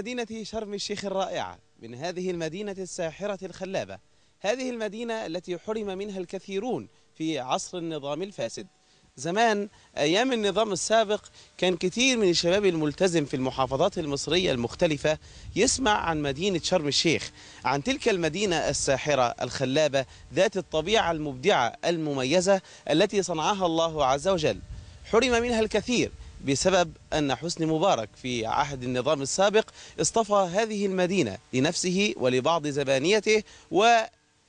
مدينة شرم الشيخ الرائعة من هذه المدينة الساحرة الخلابة هذه المدينة التي حرم منها الكثيرون في عصر النظام الفاسد زمان أيام النظام السابق كان كثير من الشباب الملتزم في المحافظات المصرية المختلفة يسمع عن مدينة شرم الشيخ عن تلك المدينة الساحرة الخلابة ذات الطبيعة المبدعة المميزة التي صنعها الله عز وجل حرم منها الكثير بسبب أن حسني مبارك في عهد النظام السابق اصطفى هذه المدينة لنفسه ولبعض زبانيته و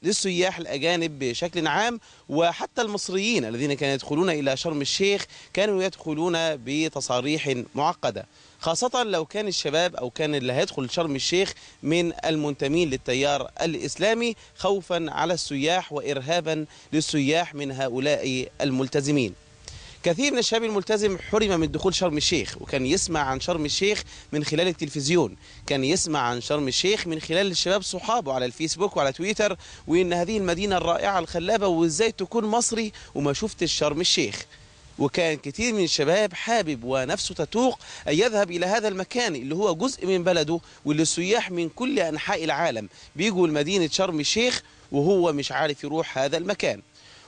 للسياح الأجانب بشكل عام وحتى المصريين الذين كانوا يدخلون إلى شرم الشيخ كانوا يدخلون بتصاريح معقدة خاصة لو كان الشباب أو كان اللي هيدخل شرم الشيخ من المنتمين للتيار الإسلامي خوفا على السياح وإرهابا للسياح من هؤلاء الملتزمين كثير من الشباب الملتزم حرم من دخول شرم الشيخ وكان يسمع عن شرم الشيخ من خلال التلفزيون كان يسمع عن شرم الشيخ من خلال الشباب صحابه على الفيسبوك وعلى تويتر وإن هذه المدينة الرائعة الخلابة وإزاي تكون مصري وما شفت شرم الشيخ وكان كثير من الشباب حابب ونفسه تتوق أن يذهب إلى هذا المكان اللي هو جزء من بلده واللي السياح من كل أنحاء العالم بيجوا لمدينة شرم الشيخ وهو مش عارف يروح هذا المكان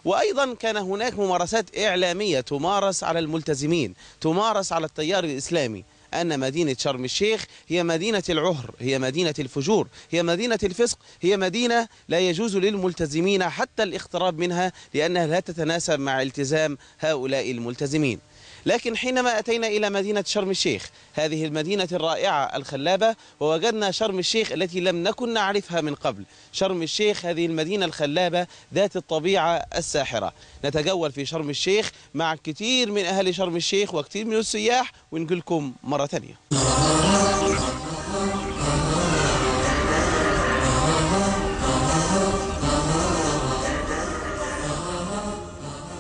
وأيضا كان هناك ممارسات إعلامية تمارس على الملتزمين تمارس على التيار الإسلامي أن مدينة شرم الشيخ هي مدينة العهر هي مدينة الفجور هي مدينة الفسق هي مدينة لا يجوز للملتزمين حتى الاقتراب منها لأنها لا تتناسب مع التزام هؤلاء الملتزمين لكن حينما أتينا إلى مدينة شرم الشيخ هذه المدينة الرائعة الخلابة ووجدنا شرم الشيخ التي لم نكن نعرفها من قبل شرم الشيخ هذه المدينة الخلابة ذات الطبيعة الساحرة نتجول في شرم الشيخ مع كثير من أهل شرم الشيخ وكثير من السياح ونقول لكم مرة ثانية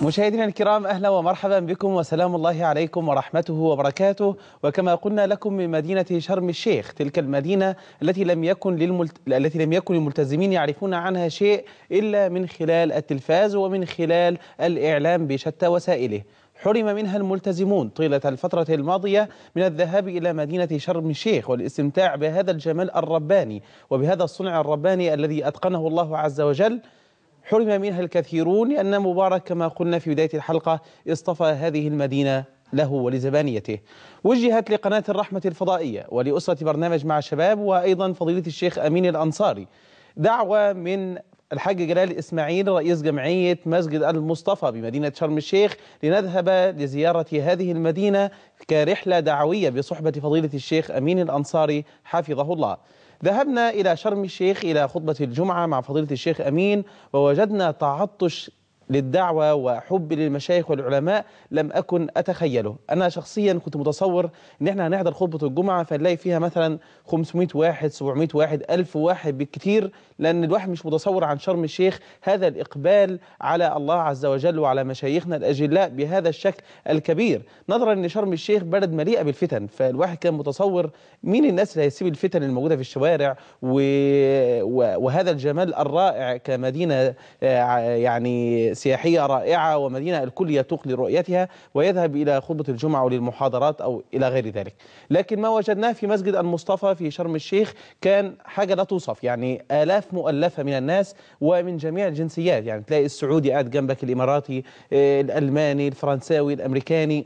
مشاهدينا الكرام اهلا ومرحبا بكم وسلام الله عليكم ورحمته وبركاته وكما قلنا لكم من مدينه شرم الشيخ تلك المدينه التي لم يكن للملت... التي لم يكن الملتزمين يعرفون عنها شيء الا من خلال التلفاز ومن خلال الاعلام بشتى وسائله حرم منها الملتزمون طيلة الفترة الماضية من الذهاب إلى مدينة شرم الشيخ والاستمتاع بهذا الجمال الرباني وبهذا الصنع الرباني الذي أتقنه الله عز وجل حرم منها الكثيرون لأن مبارك كما قلنا في بداية الحلقة اصطفى هذه المدينة له ولزبانيته وجهت لقناة الرحمة الفضائية ولأسرة برنامج مع الشباب وأيضا فضيلة الشيخ أمين الأنصاري دعوة من الحاج جلال إسماعيل رئيس جمعية مسجد المصطفى بمدينة شرم الشيخ لنذهب لزيارة هذه المدينة كرحلة دعوية بصحبة فضيلة الشيخ أمين الأنصاري حفظه الله ذهبنا إلى شرم الشيخ إلى خطبة الجمعة مع فضيلة الشيخ أمين ووجدنا تعطش للدعوة وحب للمشايخ والعلماء لم أكن أتخيله أنا شخصيا كنت متصور إن إحنا هنحضر خطبة الجمعة فنلاقي فيها مثلا 500 واحد 700 واحد 1000 واحد بالكثير لأن الواحد مش متصور عن شرم الشيخ هذا الإقبال على الله عز وجل وعلى مشايخنا الأجلاء بهذا الشكل الكبير نظرا أن شرم الشيخ بلد مليئة بالفتن فالواحد كان متصور مين الناس اللي هيسيب الفتن الموجودة في الشوارع و... وهذا الجمال الرائع كمدينة آه، يعني سياحية رائعة ومدينة الكل يتوق لرؤيتها ويذهب إلى خطبة الجمعة وللمحاضرات أو إلى غير ذلك لكن ما وجدناه في مسجد المصطفى في شرم الشيخ كان حاجة لا توصف يعني آلاف مؤلفة من الناس ومن جميع الجنسيات يعني تلاقي السعودي قاعد جنبك الإماراتي آه، الألماني الفرنساوي الأمريكاني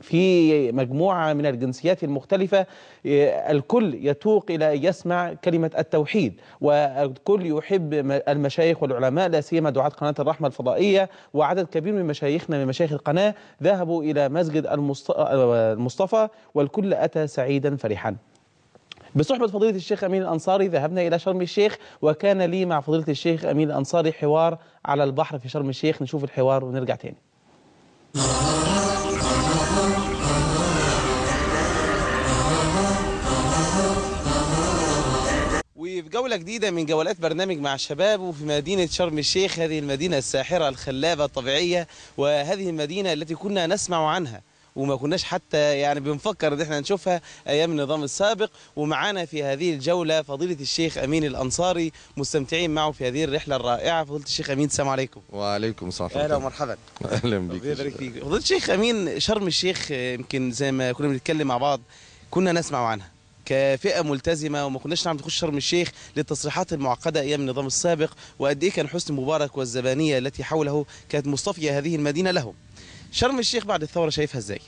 في مجموعة من الجنسيات المختلفة آه، الكل يتوق إلى أن يسمع كلمة التوحيد والكل يحب المشايخ والعلماء لا سيما دعاة قناة الرحمة الفضائية وعدد كبير من مشايخنا من مشايخ القناة ذهبوا إلى مسجد آه، المصطفى والكل أتى سعيدا فرحا بصحبة فضيلة الشيخ أمين الأنصاري ذهبنا إلى شرم الشيخ وكان لي مع فضيلة الشيخ أمين الأنصاري حوار على البحر في شرم الشيخ نشوف الحوار ونرجع تاني في جولة جديدة من جولات برنامج مع الشباب وفي مدينة شرم الشيخ هذه المدينة الساحرة الخلابة الطبيعية وهذه المدينة التي كنا نسمع عنها وما كناش حتى يعني بنفكر ان احنا نشوفها ايام النظام السابق ومعانا في هذه الجوله فضيله الشيخ امين الانصاري مستمتعين معه في هذه الرحله الرائعه فضيله الشيخ امين السلام عليكم وعليكم السلام اهلا ومرحبا اهلا بيك طيب، فضيله الشيخ امين شرم الشيخ يمكن زي ما كنا بنتكلم مع بعض كنا نسمع عنها كفئه ملتزمه وما كناش نعرف نخش شرم الشيخ للتصريحات المعقده ايام النظام السابق وقد ايه كان حسني مبارك والزبانيه التي حوله كانت مصطفيه هذه المدينه لهم. شرم الشيخ بعد الثوره شايفها ازاي؟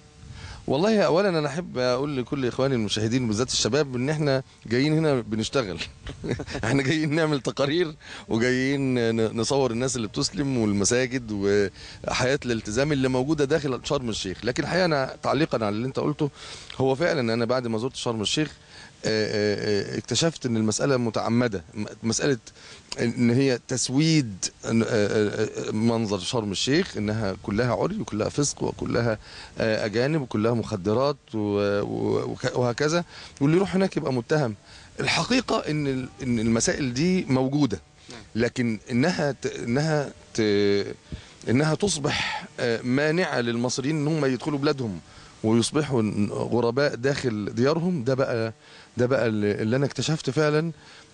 والله اولا انا احب اقول لكل اخواني المشاهدين بالذات الشباب ان احنا جايين هنا بنشتغل احنا جايين نعمل تقارير وجايين نصور الناس اللي بتسلم والمساجد وحياه الالتزام اللي موجوده داخل شرم الشيخ لكن الحقيقه انا تعليقا على اللي انت قلته هو فعلا انا بعد ما زرت شرم الشيخ آه، آه، آه، اكتشفت ان المساله متعمده مساله ان هي تسويد منظر شرم الشيخ انها كلها عري وكلها فسق وكلها اجانب وكلها مخدرات وهكذا واللي يروح هناك يبقى متهم الحقيقه ان ان المسائل دي موجوده لكن انها انها انها تصبح مانعه للمصريين ان هم يدخلوا بلادهم ويصبحوا غرباء داخل ديارهم ده بقى ده بقى اللي انا اكتشفت فعلا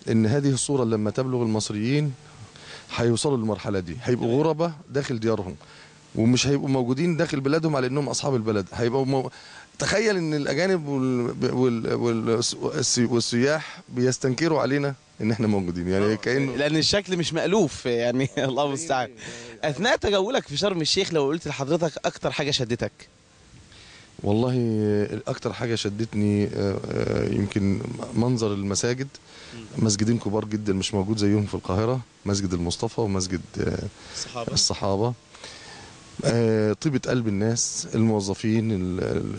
ان هذه الصوره لما تبلغ المصريين هيوصلوا للمرحله دي هيبقوا غرباء داخل ديارهم ومش هيبقوا موجودين داخل بلادهم على انهم اصحاب البلد هيبقوا مو... تخيل ان الاجانب وال... وال... وال... والسياح بيستنكروا علينا ان احنا موجودين يعني آه. كانه لان الشكل مش مالوف يعني الله المستعان أيوة، أيوة. اثناء تجولك في شرم الشيخ لو قلت لحضرتك اكتر حاجه شدتك والله اكتر حاجه شدتني آه، آه، يمكن منظر المساجد مسجدين كبار جدا مش موجود زيهم في القاهره مسجد المصطفى ومسجد آه، الصحابه الصحابه طيبة قلب الناس الموظفين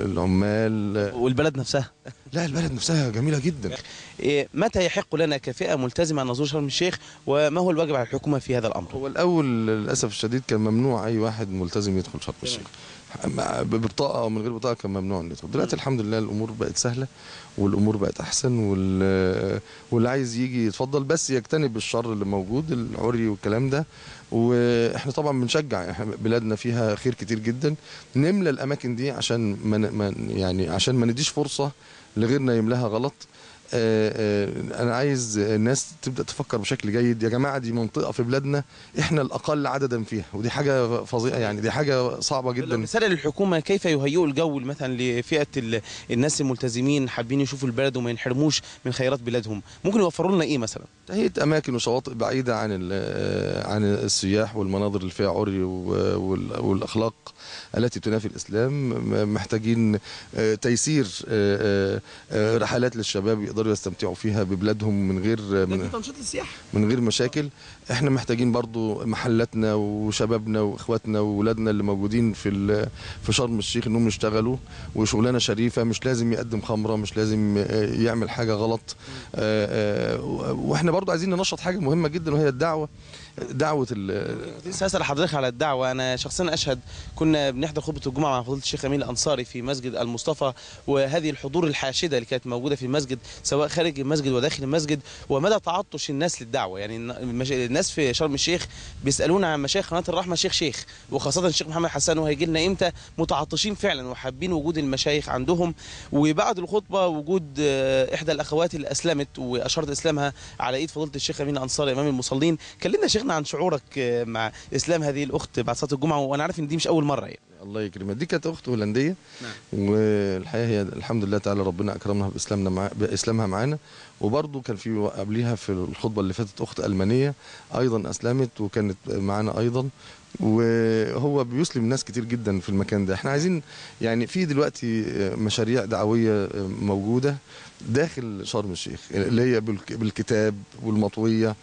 العمال والبلد نفسها لا البلد نفسها جميلة جدا إيه، متى يحق لنا كفئة ملتزمة أن نزور شرم الشيخ وما هو الواجب على الحكومة في هذا الأمر هو الأول للأسف الشديد كان ممنوع أي واحد ملتزم يدخل شرم الشيخ ببطاقه او من غير بطاقه كان ممنوع الندخل دلوقتي الحمد لله الامور بقت سهله والامور بقت احسن واللي عايز يجي يتفضل بس يجتنب الشر اللي موجود العري والكلام ده واحنا طبعا بنشجع بلادنا فيها خير كتير جدا نملى الاماكن دي عشان ما يعني عشان ما نديش فرصه لغيرنا يملاها غلط آه، آه، انا عايز الناس تبدا تفكر بشكل جيد يا جماعه دي منطقه في بلادنا احنا الاقل عددا فيها ودي حاجه فظيعه يعني دي حاجه صعبه جدا رساله للحكومه كيف يهيئوا الجو مثلا لفئه الناس الملتزمين حابين يشوفوا البلد وما ينحرموش من خيرات بلادهم ممكن يوفروا لنا ايه مثلا تهيئه اماكن وشواطئ بعيده عن عن السياح والمناظر اللي فيها عري والاخلاق التي تنافي الإسلام محتاجين آه، تيسير آه، آه، رحلات للشباب يقدروا يستمتعوا فيها ببلادهم من غير من, من غير مشاكل احنا محتاجين برضو محلاتنا وشبابنا واخواتنا واولادنا اللي موجودين في في شرم الشيخ انهم يشتغلوا وشغلانه شريفه مش لازم يقدم خمره مش لازم يعمل حاجه غلط واحنا برضو عايزين ننشط حاجه مهمه جدا وهي الدعوه دعوه ال اسال حضرتك على الدعوه انا شخصيا اشهد كنا بنحضر خطبه الجمعه مع فضيله الشيخ امين الانصاري في مسجد المصطفى وهذه الحضور الحاشده اللي كانت موجوده في المسجد سواء خارج المسجد وداخل المسجد ومدى تعطش الناس للدعوه يعني الناس في شرم الشيخ بيسالون عن مشايخ قناه الرحمه شيخ شيخ وخاصه الشيخ محمد حسن وهيجي لنا امتى متعطشين فعلا وحابين وجود المشايخ عندهم وبعد الخطبه وجود آه، احدى الاخوات اللي اسلمت واشارت اسلامها على ايد فضيله الشيخ امين الانصاري امام المصلين كلمنا شيخ شاركنا عن شعورك آه، مع اسلام هذه الاخت بعد صلاه الجمعه وانا عارف ان دي مش اول مره يعني الله يكرمها دي كانت اخت هولنديه نعم. والحقيقه هي الحمد لله تعالى ربنا اكرمنا باسلامنا مع... باسلامها معانا وبرضه كان في قبليها في الخطبه اللي فاتت اخت المانيه ايضا اسلمت وكانت معانا ايضا وهو بيسلم ناس كتير جدا في المكان ده احنا عايزين يعني في دلوقتي مشاريع دعويه آه، موجوده داخل شرم الشيخ اللي هي بالكتاب والمطويه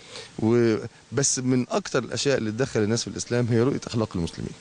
بس من اكثر الاشياء اللي تدخل الناس في الاسلام هي رؤيه اخلاق المسلمين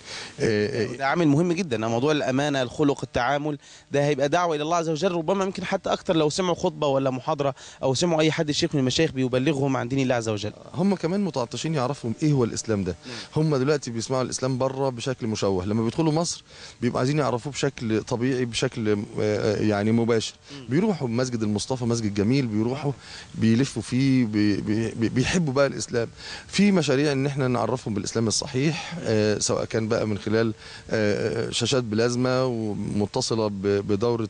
ده آه، آه، عامل مهم جدا موضوع الامانه الخلق التعامل ده هيبقى دعوه الى الله عز وجل ربما يمكن حتى اكثر لو سمعوا خطبه ولا محاضره او سمعوا اي حد شيخ من المشايخ بيبلغهم عن دين الله عز وجل هم كمان متعطشين يعرفوا ايه هو الاسلام ده نعم. هم دلوقتي بيسمعوا الاسلام بره بشكل مشوه لما بيدخلوا مصر بيبقوا عايزين يعرفوه بشكل طبيعي بشكل آه، يعني مباشر نعم. بيروحوا مسجد مسجد المصطفى مسجد جميل بيروحوا بيلفوا فيه بي بي بيحبوا بقى الاسلام في مشاريع ان احنا نعرفهم بالاسلام الصحيح آه، سواء كان بقى من خلال آه، آه، شاشات بلازما ومتصله بدوره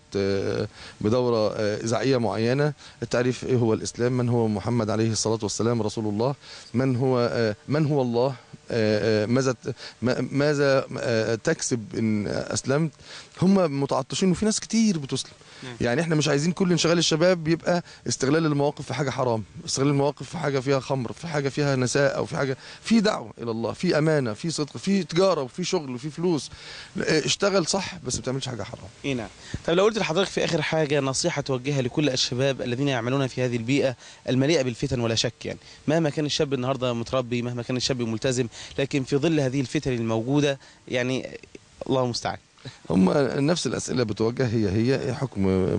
بدوره اذاعيه معينه التعريف ايه هو الاسلام من هو محمد عليه الصلاه والسلام رسول الله من هو من هو الله ماذا ماذا آه، تكسب ان اسلمت هم متعطشين وفي ناس كتير بتسلم نعم. يعني احنا مش عايزين كل انشغال الشباب يبقى استغلال المواقف في حاجه حرام استغلال المواقف في حاجه فيها خمر في حاجه فيها نساء او في حاجه في دعوه الى الله في امانه في صدق في تجاره وفي شغل وفي فلوس آه، اشتغل صح بس ما تعملش حاجه حرام اي نعم طب لو قلت لحضرتك في اخر حاجه نصيحه توجهها لكل الشباب الذين يعملون في هذه البيئه المليئه بالفتن ولا شك يعني مهما كان الشاب النهارده متربي مهما كان الشاب ملتزم لكن في ظل هذه الفتن الموجودة يعني الله المستعان هم نفس الأسئلة بتوجه هي هي إيه حكم آه،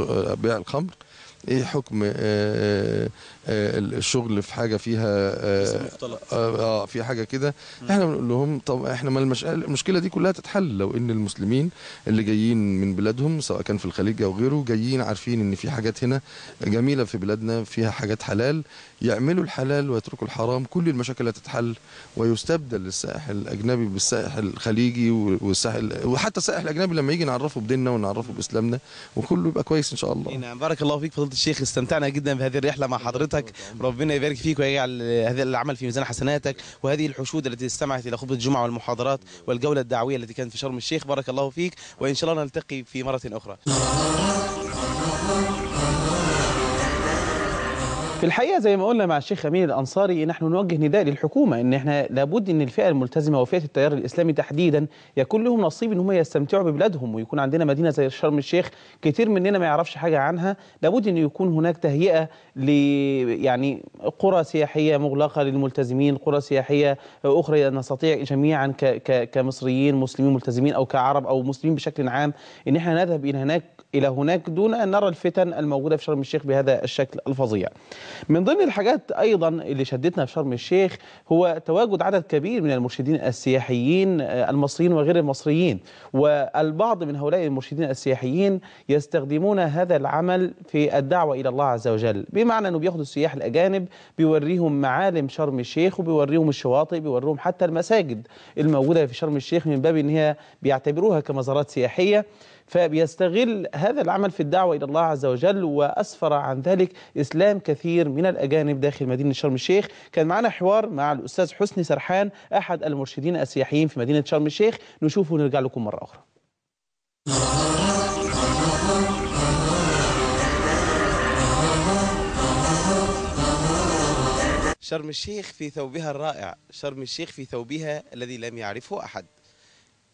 آه، بيع الخمر ايه حكم آه، الشغل في حاجه فيها اه في حاجه كده احنا بنقول لهم طب احنا ما المشكله دي كلها تتحل لو ان المسلمين اللي جايين من بلادهم سواء كان في الخليج او غيره جايين عارفين ان في حاجات هنا جميله في بلادنا فيها حاجات حلال يعملوا الحلال ويتركوا الحرام كل المشاكل هتتحل ويستبدل السائح الاجنبي بالسائح الخليجي والساحل وحتى السائح الاجنبي لما يجي نعرفه بديننا ونعرفه باسلامنا وكله يبقى كويس ان شاء الله إيه، نعم بارك الله فيك فضيله الشيخ استمتعنا جدا بهذه الرحله مع حضرتك ربنا يبارك فيك ويجعل هذا العمل في ميزان حسناتك وهذه الحشود التي استمعت الى خطبه الجمعه والمحاضرات والجوله الدعويه التي كانت في شرم الشيخ بارك الله فيك وان شاء الله نلتقي في مره اخرى في الحقيقه زي ما قلنا مع الشيخ امين الانصاري نحن نوجه نداء للحكومه ان احنا لابد ان الفئه الملتزمه وفئه التيار الاسلامي تحديدا يكون لهم نصيب ان هم يستمتعوا ببلادهم ويكون عندنا مدينه زي شرم الشيخ كتير مننا ما يعرفش حاجه عنها لابد ان يكون هناك تهيئه ل يعني قرى سياحيه مغلقه للملتزمين قرى سياحيه اخرى نستطيع جميعا ك... ك... كمصريين مسلمين ملتزمين او كعرب او مسلمين بشكل عام ان احنا نذهب الى هناك الى هناك دون ان نرى الفتن الموجوده في شرم الشيخ بهذا الشكل الفظيع من ضمن الحاجات ايضا اللي شدتنا في شرم الشيخ هو تواجد عدد كبير من المرشدين السياحيين آه، المصريين وغير المصريين والبعض من هؤلاء المرشدين السياحيين يستخدمون هذا العمل في الدعوه الى الله عز وجل بمعنى انه بياخدوا السياح الاجانب بيوريهم معالم شرم الشيخ وبيوريهم الشواطئ بيوريهم حتى المساجد الموجوده في شرم الشيخ من باب ان هي بيعتبروها كمزارات سياحيه فبيستغل هذا العمل في الدعوة إلى الله عز وجل وأسفر عن ذلك إسلام كثير من الأجانب داخل مدينة شرم الشيخ كان معنا حوار مع الأستاذ حسني سرحان أحد المرشدين السياحيين في مدينة شرم الشيخ نشوفه ونرجع لكم مرة أخرى شرم الشيخ في ثوبها الرائع شرم الشيخ في ثوبها الذي لم يعرفه أحد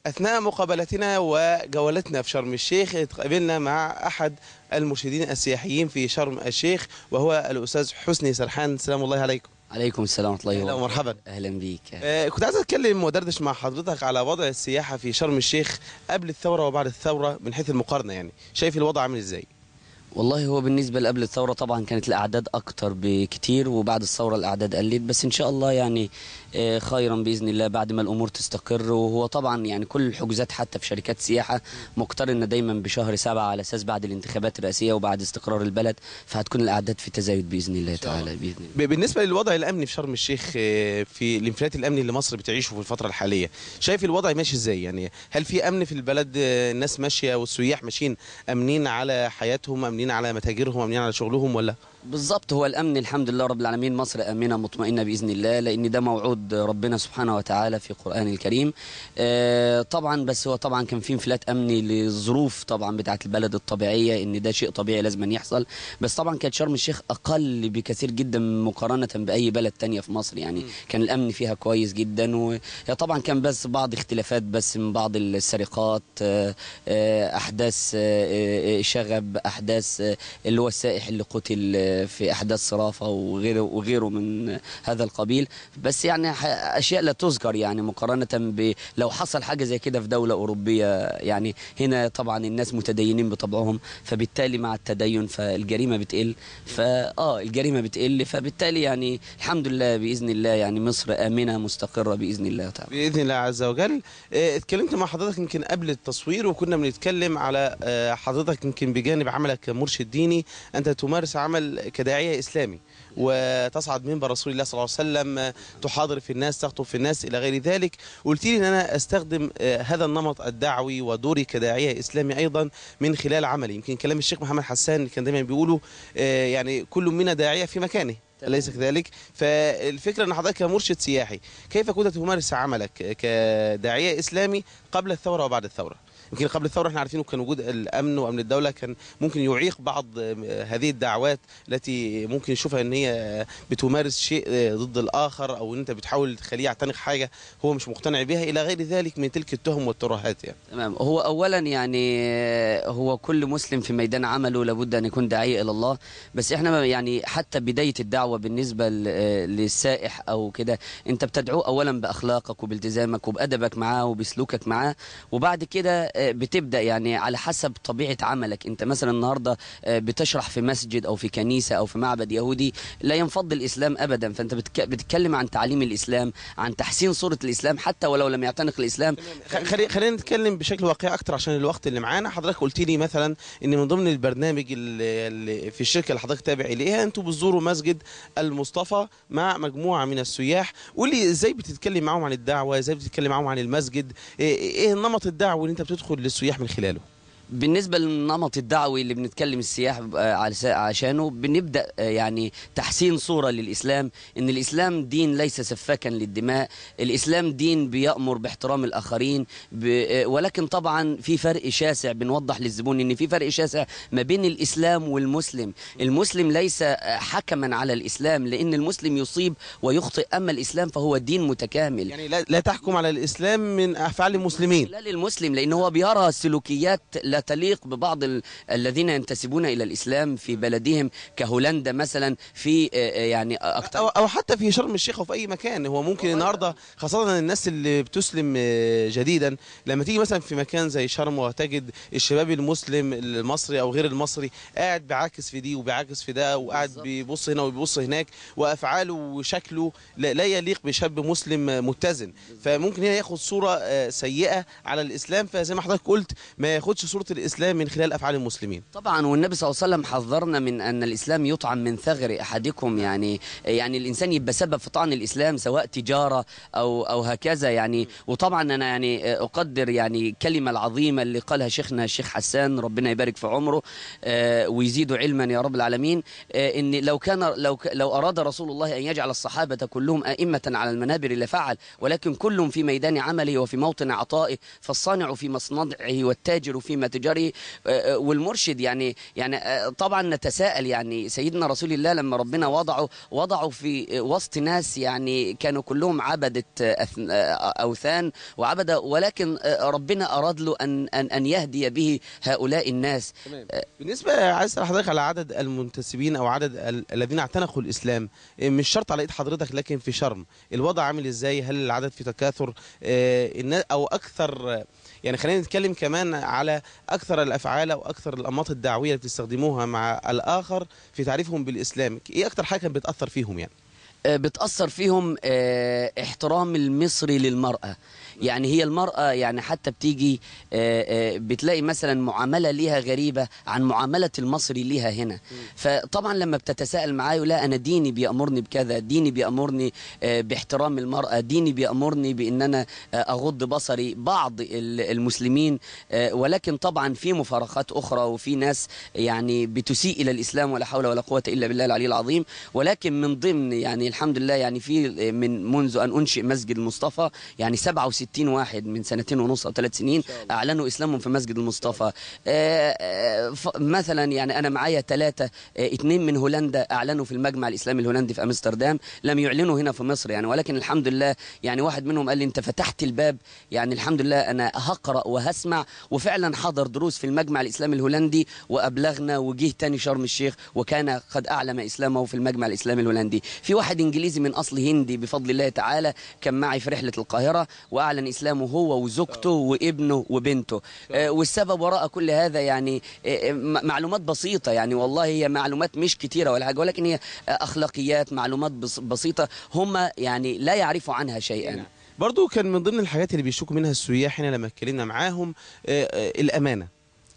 أثناء مقابلتنا وجولتنا في شرم الشيخ تقابلنا مع أحد المرشدين السياحيين في شرم الشيخ وهو الأستاذ حسني سرحان سلام الله عليكم عليكم السلام ورحمه الله وبركاته مرحبا اهلا بيك آه كنت عايز اتكلم ودردش مع حضرتك على وضع السياحه في شرم الشيخ قبل الثوره وبعد الثوره من حيث المقارنه يعني شايف الوضع عامل ازاي والله هو بالنسبه لقبل الثوره طبعا كانت الاعداد اكتر بكتير وبعد الثوره الاعداد قلت بس ان شاء الله يعني آه، خيرا باذن الله بعد ما الامور تستقر وهو طبعا يعني كل الحجوزات حتى في شركات سياحه مقترنه دايما بشهر سبعه على اساس بعد الانتخابات الرئاسيه وبعد استقرار البلد فهتكون الاعداد في تزايد باذن الله تعالى باذن الله. بالنسبه للوضع الامني في شرم الشيخ آه، في الانفلات الامني اللي مصر بتعيشه في الفتره الحاليه شايف الوضع ماشي ازاي يعني هل في امن في البلد آه، الناس ماشيه والسياح ماشيين امنين على حياتهم امنين على متاجرهم امنين على شغلهم ولا بالظبط هو الامن الحمد لله رب العالمين مصر امنه مطمئنه باذن الله لان ده موعود ربنا سبحانه وتعالى في القران الكريم آه، طبعا بس هو طبعا كان في انفلات امني للظروف طبعا بتاعه البلد الطبيعيه ان ده شيء طبيعي لازم أن يحصل بس طبعا كانت شرم الشيخ اقل بكثير جدا مقارنه باي بلد تانية في مصر يعني كان الامن فيها كويس جدا وطبعا كان بس بعض اختلافات بس من بعض السرقات آه، آه، احداث شغب احداث اللي هو السائح اللي قتل في احداث صرافه وغيره وغيره من هذا القبيل بس يعني اشياء لا تذكر يعني مقارنه ب لو حصل حاجه زي كده في دوله اوروبيه يعني هنا طبعا الناس متدينين بطبعهم فبالتالي مع التدين فالجريمه بتقل فاه الجريمه بتقل فبالتالي يعني الحمد لله باذن الله يعني مصر امنه مستقره باذن الله تعالى باذن الله عز وجل آه، اتكلمت مع حضرتك يمكن قبل التصوير وكنا بنتكلم على آه، حضرتك يمكن بجانب عملك كمرشد ديني انت تمارس عمل كداعية إسلامي وتصعد منبر رسول الله صلى الله عليه وسلم تحاضر في الناس تخطب في الناس إلى غير ذلك قلت لي أن أنا أستخدم آه، هذا النمط الدعوي ودوري كداعية إسلامي أيضا من خلال عملي يمكن كلام الشيخ محمد حسان كان دايما بيقوله آه، يعني كل منا داعية في مكانه أليس كذلك؟ فالفكرة أن حضرتك مرشد سياحي كيف كنت تمارس عملك كداعية إسلامي قبل الثورة وبعد الثورة؟ يمكن قبل الثوره احنا عارفين كان وجود الامن وامن الدوله كان ممكن يعيق بعض هذه الدعوات التي ممكن يشوفها ان هي بتمارس شيء آه، ضد الاخر او ان انت بتحاول تخليه يعتنق حاجه هو مش مقتنع بها الى غير ذلك من تلك التهم والترهات يعني. تمام هو اولا يعني آه، هو كل مسلم في ميدان عمله لابد ان يكون داعيه الى الله بس احنا يعني حتى بدايه الدعوه بالنسبه آه، للسائح او كده انت بتدعوه اولا باخلاقك وبالتزامك وبادبك معاه وبسلوكك معاه وبعد كده آه، بتبدا يعني على حسب طبيعه عملك انت مثلا النهارده آه، بتشرح في مسجد او في كنيسه او في معبد يهودي لا ينفض الاسلام ابدا فانت بتتكلم عن تعليم الاسلام عن تحسين صوره الاسلام حتى ولو لم يعتنق الاسلام خلينا نتكلم بشكل واقعي اكتر عشان الوقت اللي معانا حضرتك قلت لي مثلا ان من ضمن البرنامج اللي في الشركه اللي حضرتك تابع اليها انتوا بتزوروا مسجد المصطفى مع مجموعه من السياح قول لي ازاي بتتكلم معاهم عن الدعوه ازاي بتتكلم معاهم عن المسجد ايه نمط الدعوه اللي انت بتدخل يدخل للسياح من خلاله بالنسبة للنمط الدعوي اللي بنتكلم السياح آه، عشانه بنبدأ آه، يعني تحسين صورة للإسلام إن الإسلام دين ليس سفاكا للدماء الإسلام دين بيأمر باحترام الآخرين آه، ولكن طبعا في فرق شاسع بنوضح للزبون إن في فرق شاسع ما بين الإسلام والمسلم المسلم ليس حكما على الإسلام لأن المسلم يصيب ويخطئ أما الإسلام فهو دين متكامل يعني لا تحكم على الإسلام من أفعال المسلمين لا للمسلم لأن هو بيرى سلوكيات لا لا تليق ببعض الذين ينتسبون إلى الإسلام في بلدهم كهولندا مثلا في آه، آه، يعني أكتر أو أو حتى في شرم الشيخ أو في أي مكان هو ممكن النهاردة خاصة الناس اللي بتسلم آه، جديدا لما تيجي مثلا في مكان زي شرم وتجد الشباب المسلم المصري أو غير المصري قاعد بعاكس في دي وبعاكس في ده وقاعد بيبص هنا وبيبص هناك وأفعاله وشكله لا يليق بشاب مسلم متزن فممكن هنا ياخد صورة سيئة على الإسلام فزي ما حضرتك قلت ما ياخدش صورة ثبوت الإسلام من خلال أفعال المسلمين طبعا والنبي صلى الله عليه وسلم حذرنا من أن الإسلام يطعم من ثغر أحدكم يعني يعني الإنسان يبقى سبب في طعن الإسلام سواء تجارة أو أو هكذا يعني وطبعا أنا يعني أقدر يعني الكلمة العظيمة اللي قالها شيخنا الشيخ حسان ربنا يبارك في عمره آه، ويزيده علما يا رب العالمين آه، إن لو كان لو لو أراد رسول الله أن يجعل الصحابة كلهم أئمة على المنابر لفعل ولكن كل في ميدان عمله وفي موطن عطائه فالصانع في مصنعه والتاجر في التجاري آه، آه، والمرشد يعني يعني آه، طبعا نتساءل يعني سيدنا رسول الله لما ربنا وضعه وضعه في وسط ناس يعني كانوا كلهم عبدة أوثان وعبدة ولكن ربنا أراد له أن أن أن يهدي به هؤلاء الناس تمام. بالنسبة عايز أسأل حضرتك على عدد المنتسبين أو عدد الذين اعتنقوا الإسلام مش شرط على إيد حضرتك لكن في شرم الوضع عامل إزاي هل العدد في تكاثر أو أكثر يعني خلينا نتكلم كمان على أكثر الأفعال أو أكثر الأنماط الدعوية اللي بتستخدموها مع الآخر في تعريفهم بالإسلام إيه أكثر حاجة كانت بتأثر فيهم يعني؟ آه، بتأثر فيهم آه، احترام المصري للمرأة يعني هي المرأة يعني حتى بتيجي آه، آه، بتلاقي مثلا معاملة ليها غريبة عن معاملة المصري ليها هنا فطبعا لما بتتساءل معايا لا أنا ديني بيأمرني بكذا ديني بيأمرني آه، باحترام المرأة ديني بيأمرني بأن أنا أغض بصري بعض المسلمين ولكن طبعا في مفارقات أخرى وفي ناس يعني بتسيء إلى الإسلام ولا حول ولا قوة إلا بالله العلي العظيم ولكن من ضمن يعني الحمد لله يعني في من منذ أن أنشئ مسجد المصطفى يعني 67 60 واحد من سنتين ونص او ثلاث سنين اعلنوا اسلامهم في مسجد المصطفى آه، آه، مثلا يعني انا معايا ثلاثه اثنين آه، من هولندا اعلنوا في المجمع الاسلامي الهولندي في امستردام لم يعلنوا هنا في مصر يعني ولكن الحمد لله يعني واحد منهم قال لي انت فتحت الباب يعني الحمد لله انا هقرا وهسمع وفعلا حضر دروس في المجمع الاسلامي الهولندي وابلغنا وجه تاني شرم الشيخ وكان قد اعلم اسلامه في المجمع الاسلامي الهولندي في واحد انجليزي من اصل هندي بفضل الله تعالى كان معي في رحله القاهره واعلن أعلن إسلامه هو وزوجته آه. وابنه وبنته آه. آه، والسبب وراء كل هذا يعني معلومات بسيطة يعني والله هي معلومات مش كتيرة ولا حاجة ولكن هي أخلاقيات معلومات بسيطة هم يعني لا يعرفوا عنها شيئا نعم. برضو كان من ضمن الحاجات اللي بيشكوا منها السياح هنا لما اتكلمنا معاهم الأمانة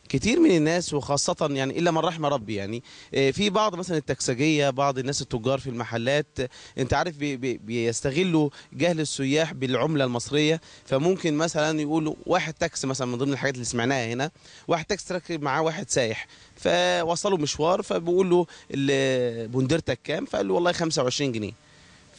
كتير من الناس وخاصة يعني إلا من رحم ربي يعني آه، في بعض مثلا التكسجية بعض الناس التجار في المحلات أنت عارف بي بي بيستغلوا جهل السياح بالعملة المصرية فممكن مثلا يقولوا واحد تاكس مثلا من ضمن الحاجات اللي سمعناها هنا واحد تاكس تركب معاه واحد سايح فوصلوا مشوار فبيقول له بندرتك كام فقال له والله 25 جنيه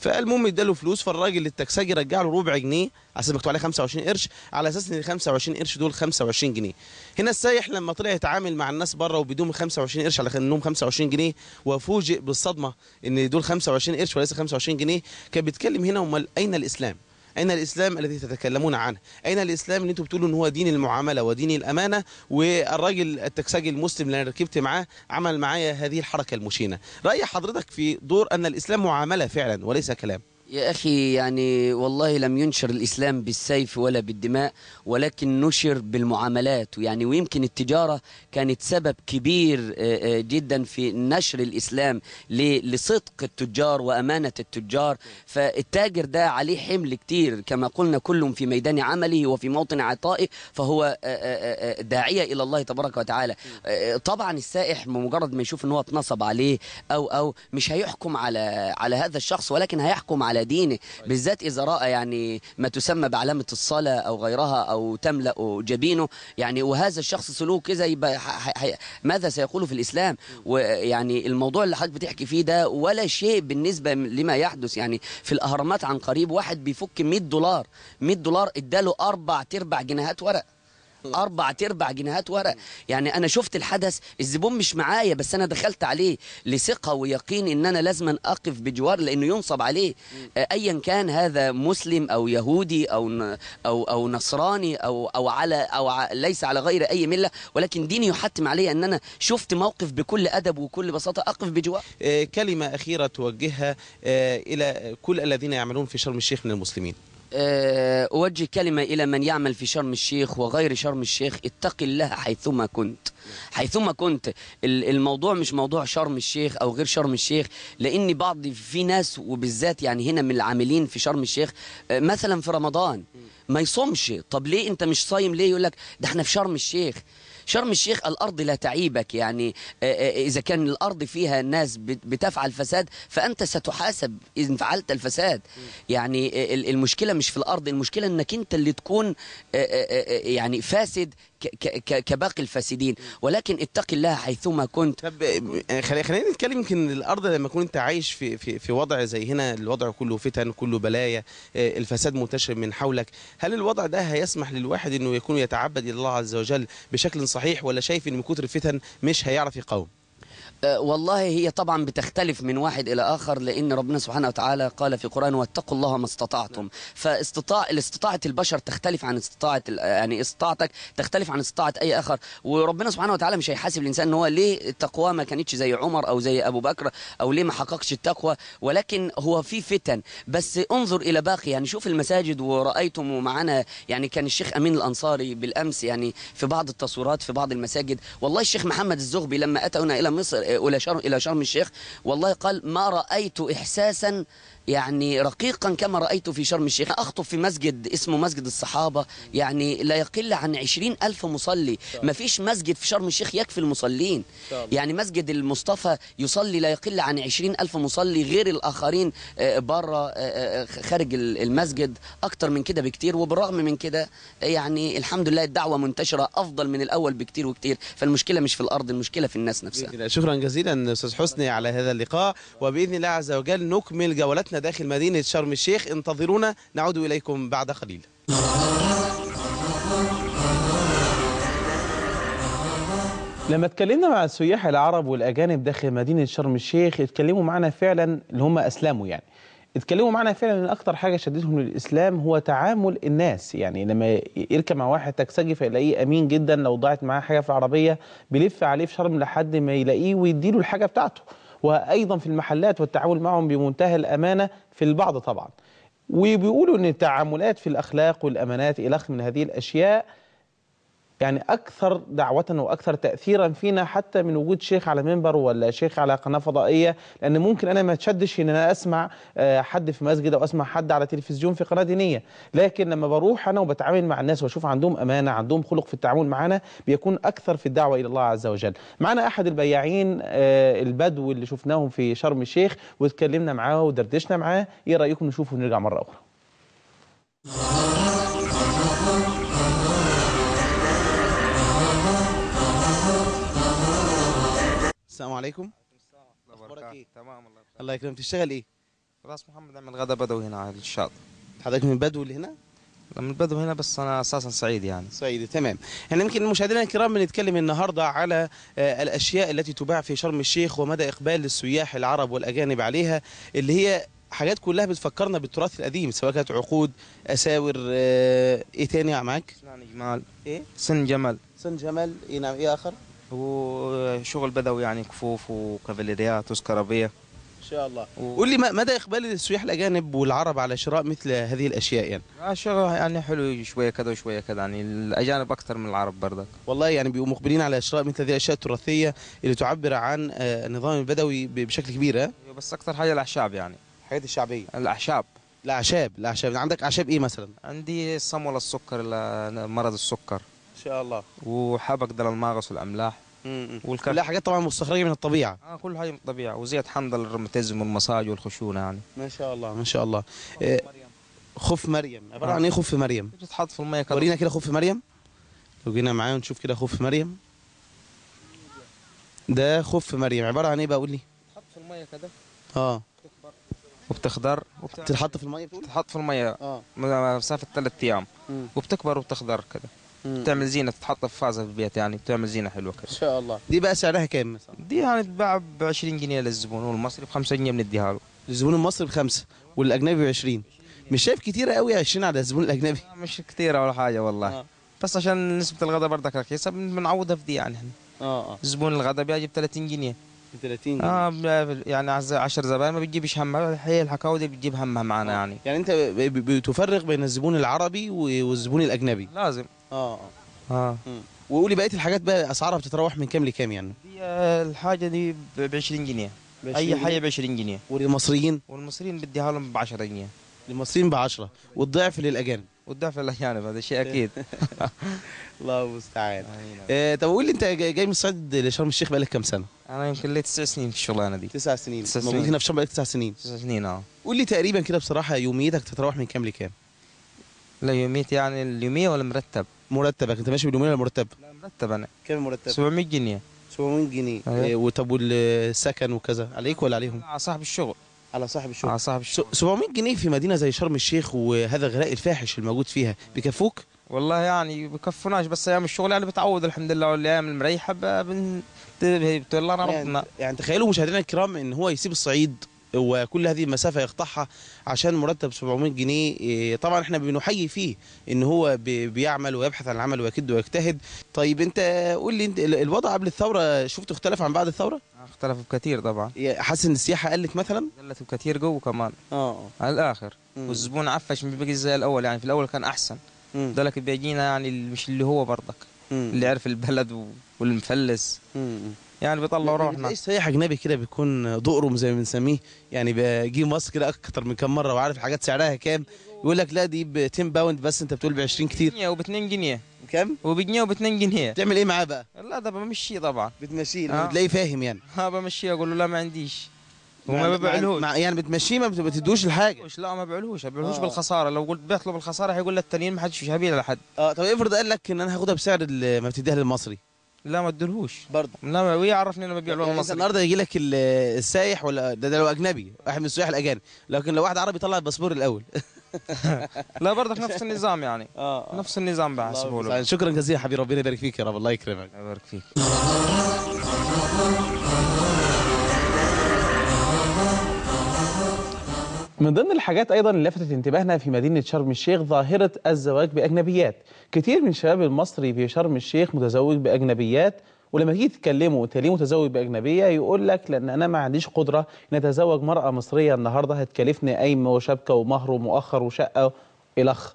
فالمهم اداله فلوس فالراجل التكساجي رجع له ربع جنيه على اساس مكتوب عليه 25 قرش على اساس ان ال 25 قرش دول 25 جنيه هنا السايح لما طلع يتعامل مع الناس بره وبيدوم 25 قرش على انهم 25 جنيه وفوجئ بالصدمه ان دول 25 قرش وليس 25 جنيه كان بيتكلم هنا امال اين الاسلام أين الإسلام الذي تتكلمون عنه أين الإسلام اللي أنتم بتقولوا إن هو دين المعاملة ودين الأمانة والراجل التكساجي المسلم اللي أنا ركبت معاه عمل معايا هذه الحركة المشينة رأي حضرتك في دور أن الإسلام معاملة فعلا وليس كلام يا أخي يعني والله لم ينشر الإسلام بالسيف ولا بالدماء ولكن نشر بالمعاملات يعني ويمكن التجارة كانت سبب كبير آه، آه، جدا في نشر الإسلام لصدق التجار وأمانة التجار فالتاجر ده عليه حمل كتير كما قلنا كل في ميدان عمله وفي موطن عطائه فهو آه، داعية إلى الله تبارك وتعالى طبعا السائح بمجرد ما يشوف أنه اتنصب عليه أو أو مش هيحكم على على هذا الشخص ولكن هيحكم على دينه بالذات إذا رأى يعني ما تسمى بعلامة الصلاة أو غيرها أو تملأ جبينه يعني وهذا الشخص سلوك كذا يبقى ماذا سيقول في الإسلام ويعني الموضوع اللي حضرتك بتحكي فيه ده ولا شيء بالنسبة لما يحدث يعني في الأهرامات عن قريب واحد بيفك 100 دولار 100 دولار اداله أربع تربع جنيهات ورق اربع تربع جنيهات ورق يعني انا شفت الحدث الزبون مش معايا بس انا دخلت عليه لثقه ويقين ان انا لازما اقف بجوار لانه ينصب عليه آه، ايا كان هذا مسلم او يهودي او او او نصراني او او على او ليس على غير اي مله ولكن ديني يحتم علي ان انا شفت موقف بكل ادب وكل بساطه اقف بجوار آه، كلمه اخيره توجهها آه، الى كل الذين يعملون في شرم الشيخ من المسلمين آه، أوجه كلمة إلى من يعمل في شرم الشيخ وغير شرم الشيخ اتق الله حيثما كنت حيثما كنت الموضوع مش موضوع شرم الشيخ أو غير شرم الشيخ لأن بعض في ناس وبالذات يعني هنا من العاملين في شرم الشيخ آه، مثلا في رمضان ما يصومش طب ليه أنت مش صايم ليه يقول لك ده احنا في شرم الشيخ شرم الشيخ الأرض لا تعيبك يعني آه، آه، آه، إذا كان الأرض فيها ناس بتفعل فساد فأنت ستحاسب إذا فعلت الفساد يعني المشكلة مش في الأرض المشكلة أنك أنت اللي تكون يعني فاسد كباقي الفاسدين ولكن اتق الله حيثما كنت طب آه، خلينا نتكلم يمكن الارض لما تكون انت عايش في في في وضع زي هنا الوضع كله فتن كله بلايا آه، الفساد منتشر من حولك هل الوضع ده هيسمح للواحد انه يكون يتعبد الى الله عز وجل بشكل صحيح ولا شايف ان من كتر الفتن مش هيعرف يقاوم آه، والله هي طبعا بتختلف من واحد الى اخر لان ربنا سبحانه وتعالى قال في القران واتقوا الله ما استطعتم فاستطاع استطاعه البشر تختلف عن استطاعه يعني استطاعتك تختلف عن استطاعه اي اخر وربنا سبحانه وتعالى مش هيحاسب الانسان ان هو ليه التقوى ما كانتش زي عمر او زي ابو بكر او ليه ما حققش التقوى ولكن هو في فتن بس انظر الى باقي يعني شوف المساجد ورايتم ومعانا يعني كان الشيخ امين الانصاري بالامس يعني في بعض التصويرات في بعض المساجد والله الشيخ محمد الزغبي لما اتى هنا الى مصر الى شرم الى شرم الشيخ والله قال ما رايت احساسا يعني رقيقا كما رأيت في شرم الشيخ أخطب في مسجد اسمه مسجد الصحابة يعني لا يقل عن عشرين ألف مصلي طيب. ما فيش مسجد في شرم الشيخ يكفي المصلين طيب. يعني مسجد المصطفى يصلي لا يقل عن عشرين ألف مصلي غير الآخرين آه، برا آه، آه، خارج المسجد أكتر من كده بكتير وبالرغم من كده يعني الحمد لله الدعوة منتشرة أفضل من الأول بكتير وكتير فالمشكلة مش في الأرض المشكلة في الناس نفسها شكرا جزيلا أستاذ حسني على هذا اللقاء وبإذن الله عز وجل نكمل جولتنا رحلتنا داخل مدينة شرم الشيخ انتظرونا نعود إليكم بعد قليل لما اتكلمنا مع السياح العرب والأجانب داخل مدينة شرم الشيخ اتكلموا معنا فعلا اللي هم أسلموا يعني اتكلموا معنا فعلا ان اكتر حاجه شدتهم للاسلام هو تعامل الناس يعني لما يركب مع واحد تكسجي فيلاقيه امين جدا لو ضاعت معاه حاجه في العربيه بيلف عليه في شرم لحد ما يلاقيه ويديله الحاجه بتاعته وأيضا في المحلات والتعامل معهم بمنتهى الأمانة في البعض طبعا وبيقولوا أن التعاملات في الأخلاق والأمانات إلى من هذه الأشياء يعني أكثر دعوة وأكثر تأثيرا فينا حتى من وجود شيخ على منبر ولا شيخ على قناة فضائية لأن ممكن أنا ما أتشدش إن أنا أسمع آه، حد في مسجد أو أسمع حد على تلفزيون في قناة دينية لكن لما بروح أنا وبتعامل مع الناس وأشوف عندهم أمانة عندهم خلق في التعامل معنا بيكون أكثر في الدعوة إلى الله عز وجل معنا أحد البياعين آه، البدو اللي شفناهم في شرم الشيخ واتكلمنا معاه ودردشنا معاه إيه رأيكم نشوفه ونرجع مرة أخرى السلام عليكم اخبارك ايه تمام الله بخير الله يكرمك تشتغل ايه راس محمد عمل غدا بدوي هنا على الشاطئ حضرتك من بدو اللي هنا من بدو هنا بس انا اساسا صعيدي يعني صعيدي تمام احنا يمكن مشاهدينا الكرام بنتكلم النهارده على آه، الاشياء التي تباع في شرم الشيخ ومدى اقبال السياح العرب والاجانب عليها اللي هي حاجات كلها بتفكرنا بالتراث القديم سواء كانت عقود اساور آه، ايه تاني معاك؟ سنان جمال ايه؟ سن جمل سن جمل ايه نعم ايه اخر؟ وشغل بدوي يعني كفوف وكافاليريات وسكرابيه إن شاء الله و... قول لي مدى اقبال السياح الاجانب والعرب على شراء مثل هذه الاشياء يعني شراء يعني حلو شويه كذا وشويه كذا يعني الاجانب اكثر من العرب برضك والله يعني بيبقوا مقبلين على شراء مثل هذه الاشياء التراثيه اللي تعبر عن النظام آه، البدوي بشكل كبير ها أيوة، بس اكثر حاجه الاعشاب يعني الحاجات الشعبيه الاعشاب الاعشاب الاعشاب عندك اعشاب ايه مثلا عندي الصم ولا السكر مرض السكر شاء الله وحبق دل الماغص والاملاح والكف كلها حاجات طبعا مستخرجه من الطبيعه اه كل حاجه من الطبيعه وزيت حمض الروماتيزم والمساج والخشونه يعني ما شاء الله ما شاء الله خف مريم إيه، عباره آه. عن ايه خف مريم بتتحط في الميه كده ورينا كده خف مريم لو جينا معايا ونشوف كده خف مريم ده خف مريم عباره عن ايه بقى قول لي بتتحط في الميه كده اه وبتخضر وبتتحط في الميه بتقول بتتحط في الميه اه مسافه ثلاث ايام وبتكبر وبتخضر كده بتعمل زينه تتحط في فازه في البيت يعني بتعمل زينه حلوه كده ان شاء الله دي بقى سعرها كام مثلا دي يعني تتباع ب 20 جنيه للزبون والمصري ب 5 جنيه بنديها له الزبون المصري بخمسه والاجنبي ب 20 مش شايف كتيره قوي 20 على الزبون الاجنبي مش كتيره ولا حاجه والله آه. بس عشان نسبه الغداء برضك رخيصه بنعوضها في دي يعني اه اه زبون الغداء ب 30 جنيه 30 اه يعني 10 زباين ما بتجيبش همها هي الحكاوي دي بتجيب همها معنا آه. يعني يعني انت بتفرق بين الزبون العربي والزبون الاجنبي لازم اه اه, آه. وقولي بقيه الحاجات بقى اسعارها بتتراوح من كام لكام يعني دي الحاجه دي ب 20 جنيه اي حاجه ب 20 جنيه والمصريين والمصريين بديها لهم ب 10 جنيه المصريين ب 10 والضعف للاجانب والدافع الاجانب يعني، هذا شيء اكيد الله المستعان آه، طب قول لي انت جاي من الصعيد لشرم الشيخ بقالك كام سنه؟ انا يمكن لي تسع سنين في الشغلانه دي تسع سنين تسع سنين موجود هنا في شرم بقالك تسع سنين تسع سنين اه قول لي تقريبا كده بصراحه يوميتك تتراوح من كام لكام؟ لا يوميتي يعني اليومية ولا مرتب؟ مرتبك انت ماشي باليومية ولا مرتب؟ لا مرتب انا كم المرتب؟ 700 جنيه 700 جنيه أيوة. آه، طب والسكن وكذا عليك ولا عليهم؟ على صاحب الشغل على صاحب الشغل على صاحب الشغل 700 جنيه في مدينه زي شرم الشيخ وهذا الغلاء الفاحش الموجود فيها بيكفوك والله يعني بيكفوناش بس ايام الشغل يعني بتعوض الحمد لله والايام المريحه بن... لنا ربنا يعني, يعني تخيلوا مشاهدينا الكرام ان هو يسيب الصعيد وكل هذه المسافة يقطعها عشان مرتب 700 جنيه إيه، طبعا احنا بنحيي فيه ان هو بيعمل ويبحث عن العمل ويكد ويجتهد طيب انت قول لي انت الوضع قبل الثورة شفته اختلف عن بعد الثورة؟ اختلفوا بكثير طبعا حاسس ان السياحه قلت مثلا قلت بكثير جوه كمان آه،, اه على الاخر مم. والزبون عفش مش بقي زي الاول يعني في الاول كان احسن ذلك بيجينا يعني مش اللي هو برضك مم. اللي عرف البلد والمفلس مم. يعني بيطلعوا روحنا ايش سياح اجنبي كده بيكون ضقرم زي ما بنسميه يعني بيجي مصر كده اكتر من كم مره وعارف الحاجات سعرها كام يقول لك لا دي ب 10 باوند بس انت بتقول ب 20 كتير وب 2 جنيه كم؟ وبجنيه وباتنين جنيه تعمل ايه معاه بقى؟ لا ده بمشيه طبعا بتمشيه آه. بتلاقيه فاهم يعني ها بمشيه اقول له لا ما عنديش وما يعني ببيعلهوش يعني بتمشيه ما بتدوش الحاجه لا ما ببيعلهوش ما ببيعلهوش آه. بالخساره لو قلت بيطلب الخساره هيقول للتانيين ما حدش مش هبيع لحد اه طب افرض قال لك ان انا هاخدها بسعر ما بتديها للمصري لا ما ادلهوش برضه لا ويعرفني انا ببيع له يعني مصري النهارده يجي لك السايح ولا ده, ده لو اجنبي واحد من السياح الاجانب لكن لو واحد عربي طلع الباسبور الاول لا برضك نفس النظام يعني آه. آه. نفس النظام بحسبه له شكرا جزيلا حبيبي ربنا يبارك فيك يا رب الله يكرمك يبارك فيك من ضمن الحاجات ايضا اللي لفتت انتباهنا في مدينه شرم الشيخ ظاهره الزواج باجنبيات كتير من الشباب المصري في شرم الشيخ متزوج باجنبيات ولما تيجي تكلمه انت ليه متزوج باجنبيه يقول لك لان انا ما عنديش قدره ان اتزوج مراه مصريه النهارده هتكلفني قايمه وشبكه ومهر ومؤخر وشقه الخ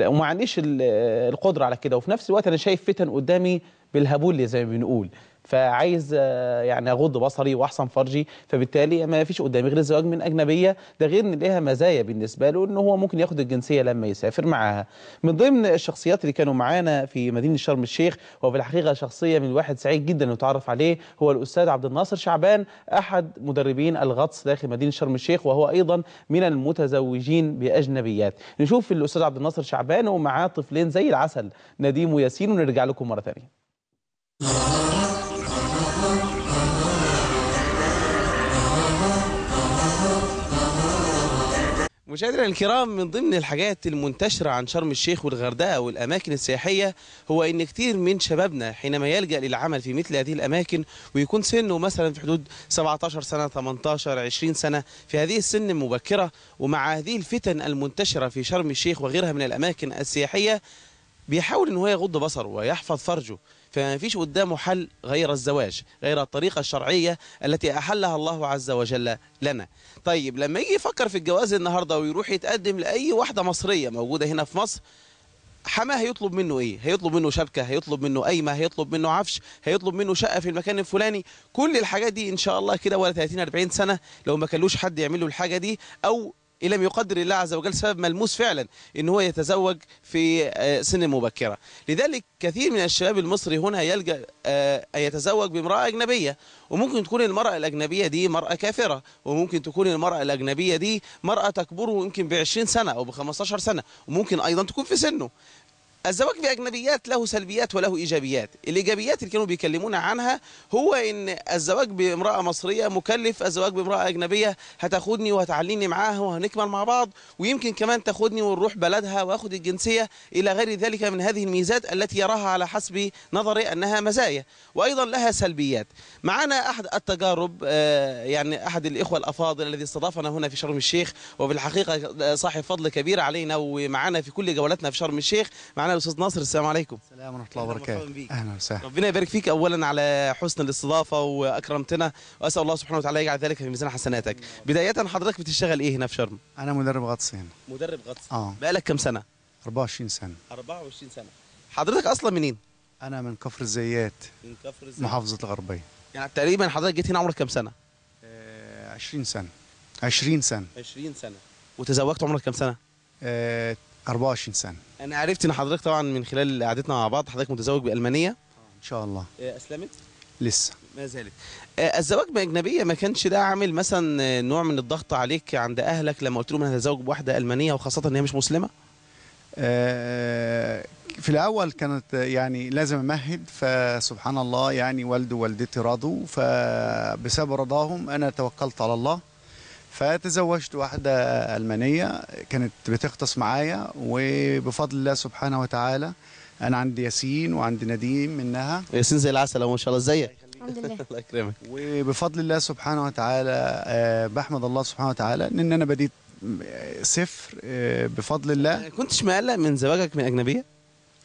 وما عنديش القدره على كده وفي نفس الوقت انا شايف فتن قدامي بالهبول زي ما بنقول فعايز آه، يعني اغض بصري واحسن فرجي فبالتالي ما فيش قدامي غير الزواج من اجنبيه ده غير ان ليها مزايا بالنسبه له ان هو ممكن ياخد الجنسيه لما يسافر معاها من ضمن الشخصيات اللي كانوا معانا في مدينه شرم الشيخ هو في الحقيقه شخصيه من الواحد سعيد جدا انه يتعرف عليه هو الاستاذ عبد الناصر شعبان احد مدربين الغطس داخل مدينه شرم الشيخ وهو ايضا من المتزوجين باجنبيات نشوف الاستاذ عبد الناصر شعبان ومعاه طفلين زي العسل نديم وياسين ونرجع لكم مره ثانيه مشاهدينا الكرام من ضمن الحاجات المنتشرة عن شرم الشيخ والغردقة والأماكن السياحية هو إن كتير من شبابنا حينما يلجأ للعمل في مثل هذه الأماكن ويكون سنه مثلا في حدود 17 سنة 18 20 سنة في هذه السن المبكرة ومع هذه الفتن المنتشرة في شرم الشيخ وغيرها من الأماكن السياحية بيحاول إن هو يغض بصره ويحفظ فرجه فما فيش قدامه حل غير الزواج غير الطريقة الشرعية التي أحلها الله عز وجل لنا طيب لما يجي يفكر في الجواز النهاردة ويروح يتقدم لأي واحدة مصرية موجودة هنا في مصر حماه هيطلب منه ايه هيطلب منه شبكه هيطلب منه قايمه هيطلب منه عفش هيطلب منه شقه في المكان الفلاني كل الحاجات دي ان شاء الله كده ولا 30 40 سنه لو ما كلوش حد يعمل له الحاجه دي او إن لم يقدر الله عز وجل سبب ملموس فعلا إن هو يتزوج في آه، سن مبكرة لذلك كثير من الشباب المصري هنا يلجأ آه، أن يتزوج بامرأة أجنبية وممكن تكون المرأة الأجنبية دي مرأة كافرة وممكن تكون المرأة الأجنبية دي مرأة تكبره يمكن ب 20 سنة أو ب 15 سنة وممكن أيضا تكون في سنه الزواج بأجنبيات له سلبيات وله إيجابيات الإيجابيات اللي كانوا بيكلمونا عنها هو إن الزواج بامرأة مصرية مكلف الزواج بامرأة أجنبية هتاخدني وهتعليني معاها وهنكمل مع بعض ويمكن كمان تاخدني ونروح بلدها وآخد الجنسية إلى غير ذلك من هذه الميزات التي يراها على حسب نظري أنها مزايا وأيضا لها سلبيات معنا أحد التجارب آه، يعني أحد الإخوة الأفاضل الذي استضافنا هنا في شرم الشيخ وبالحقيقة آه، صاحب فضل كبير علينا ومعنا في كل جولاتنا في شرم الشيخ معنا يا استاذ ناصر السلام عليكم السلام ورحمه الله وبركاته اهلا وسهلا ربنا يبارك فيك اولا على حسن الاستضافه واكرمتنا واسال الله سبحانه وتعالى يجعل ذلك في ميزان حسناتك بدايه حضرتك بتشتغل ايه هنا في شرم انا مدرب غطس هنا مدرب غطس اه بقالك كام سنه 24 سنه 24 سنه حضرتك اصلا منين انا من كفر الزيات من كفر الزيات محافظه الغربيه يعني تقريبا حضرتك جيت هنا عمرك كام سنه آه 20 سنه 20 سنه 20 سنه وتزوجت عمرك كام سنه آه 24 سنه انا عرفت ان حضرتك طبعا من خلال قعدتنا مع بعض حضرتك متزوج بالمانيه ان شاء الله آه، اسلمت لسه ما زالت آه، الزواج باجنبيه ما كانش ده عامل مثلا نوع من الضغط عليك عند اهلك لما قلت لهم انا هتزوج بواحده المانيه وخاصه ان هي مش مسلمه آه، في الاول كانت يعني لازم امهد فسبحان الله يعني والده ووالدتي رضوا فبسبب رضاهم انا توكلت على الله فتزوجت واحدة ألمانية كانت بتغطس معايا وبفضل الله سبحانه وتعالى أنا عندي ياسين وعندي نديم منها ياسين زي العسل ما شاء الله ازيك الحمد لله الله يكرمك وبفضل الله سبحانه وتعالى آه، بحمد الله سبحانه وتعالى ان انا بديت آه، صفر آه، بفضل الله كنتش مقلق من زواجك من اجنبيه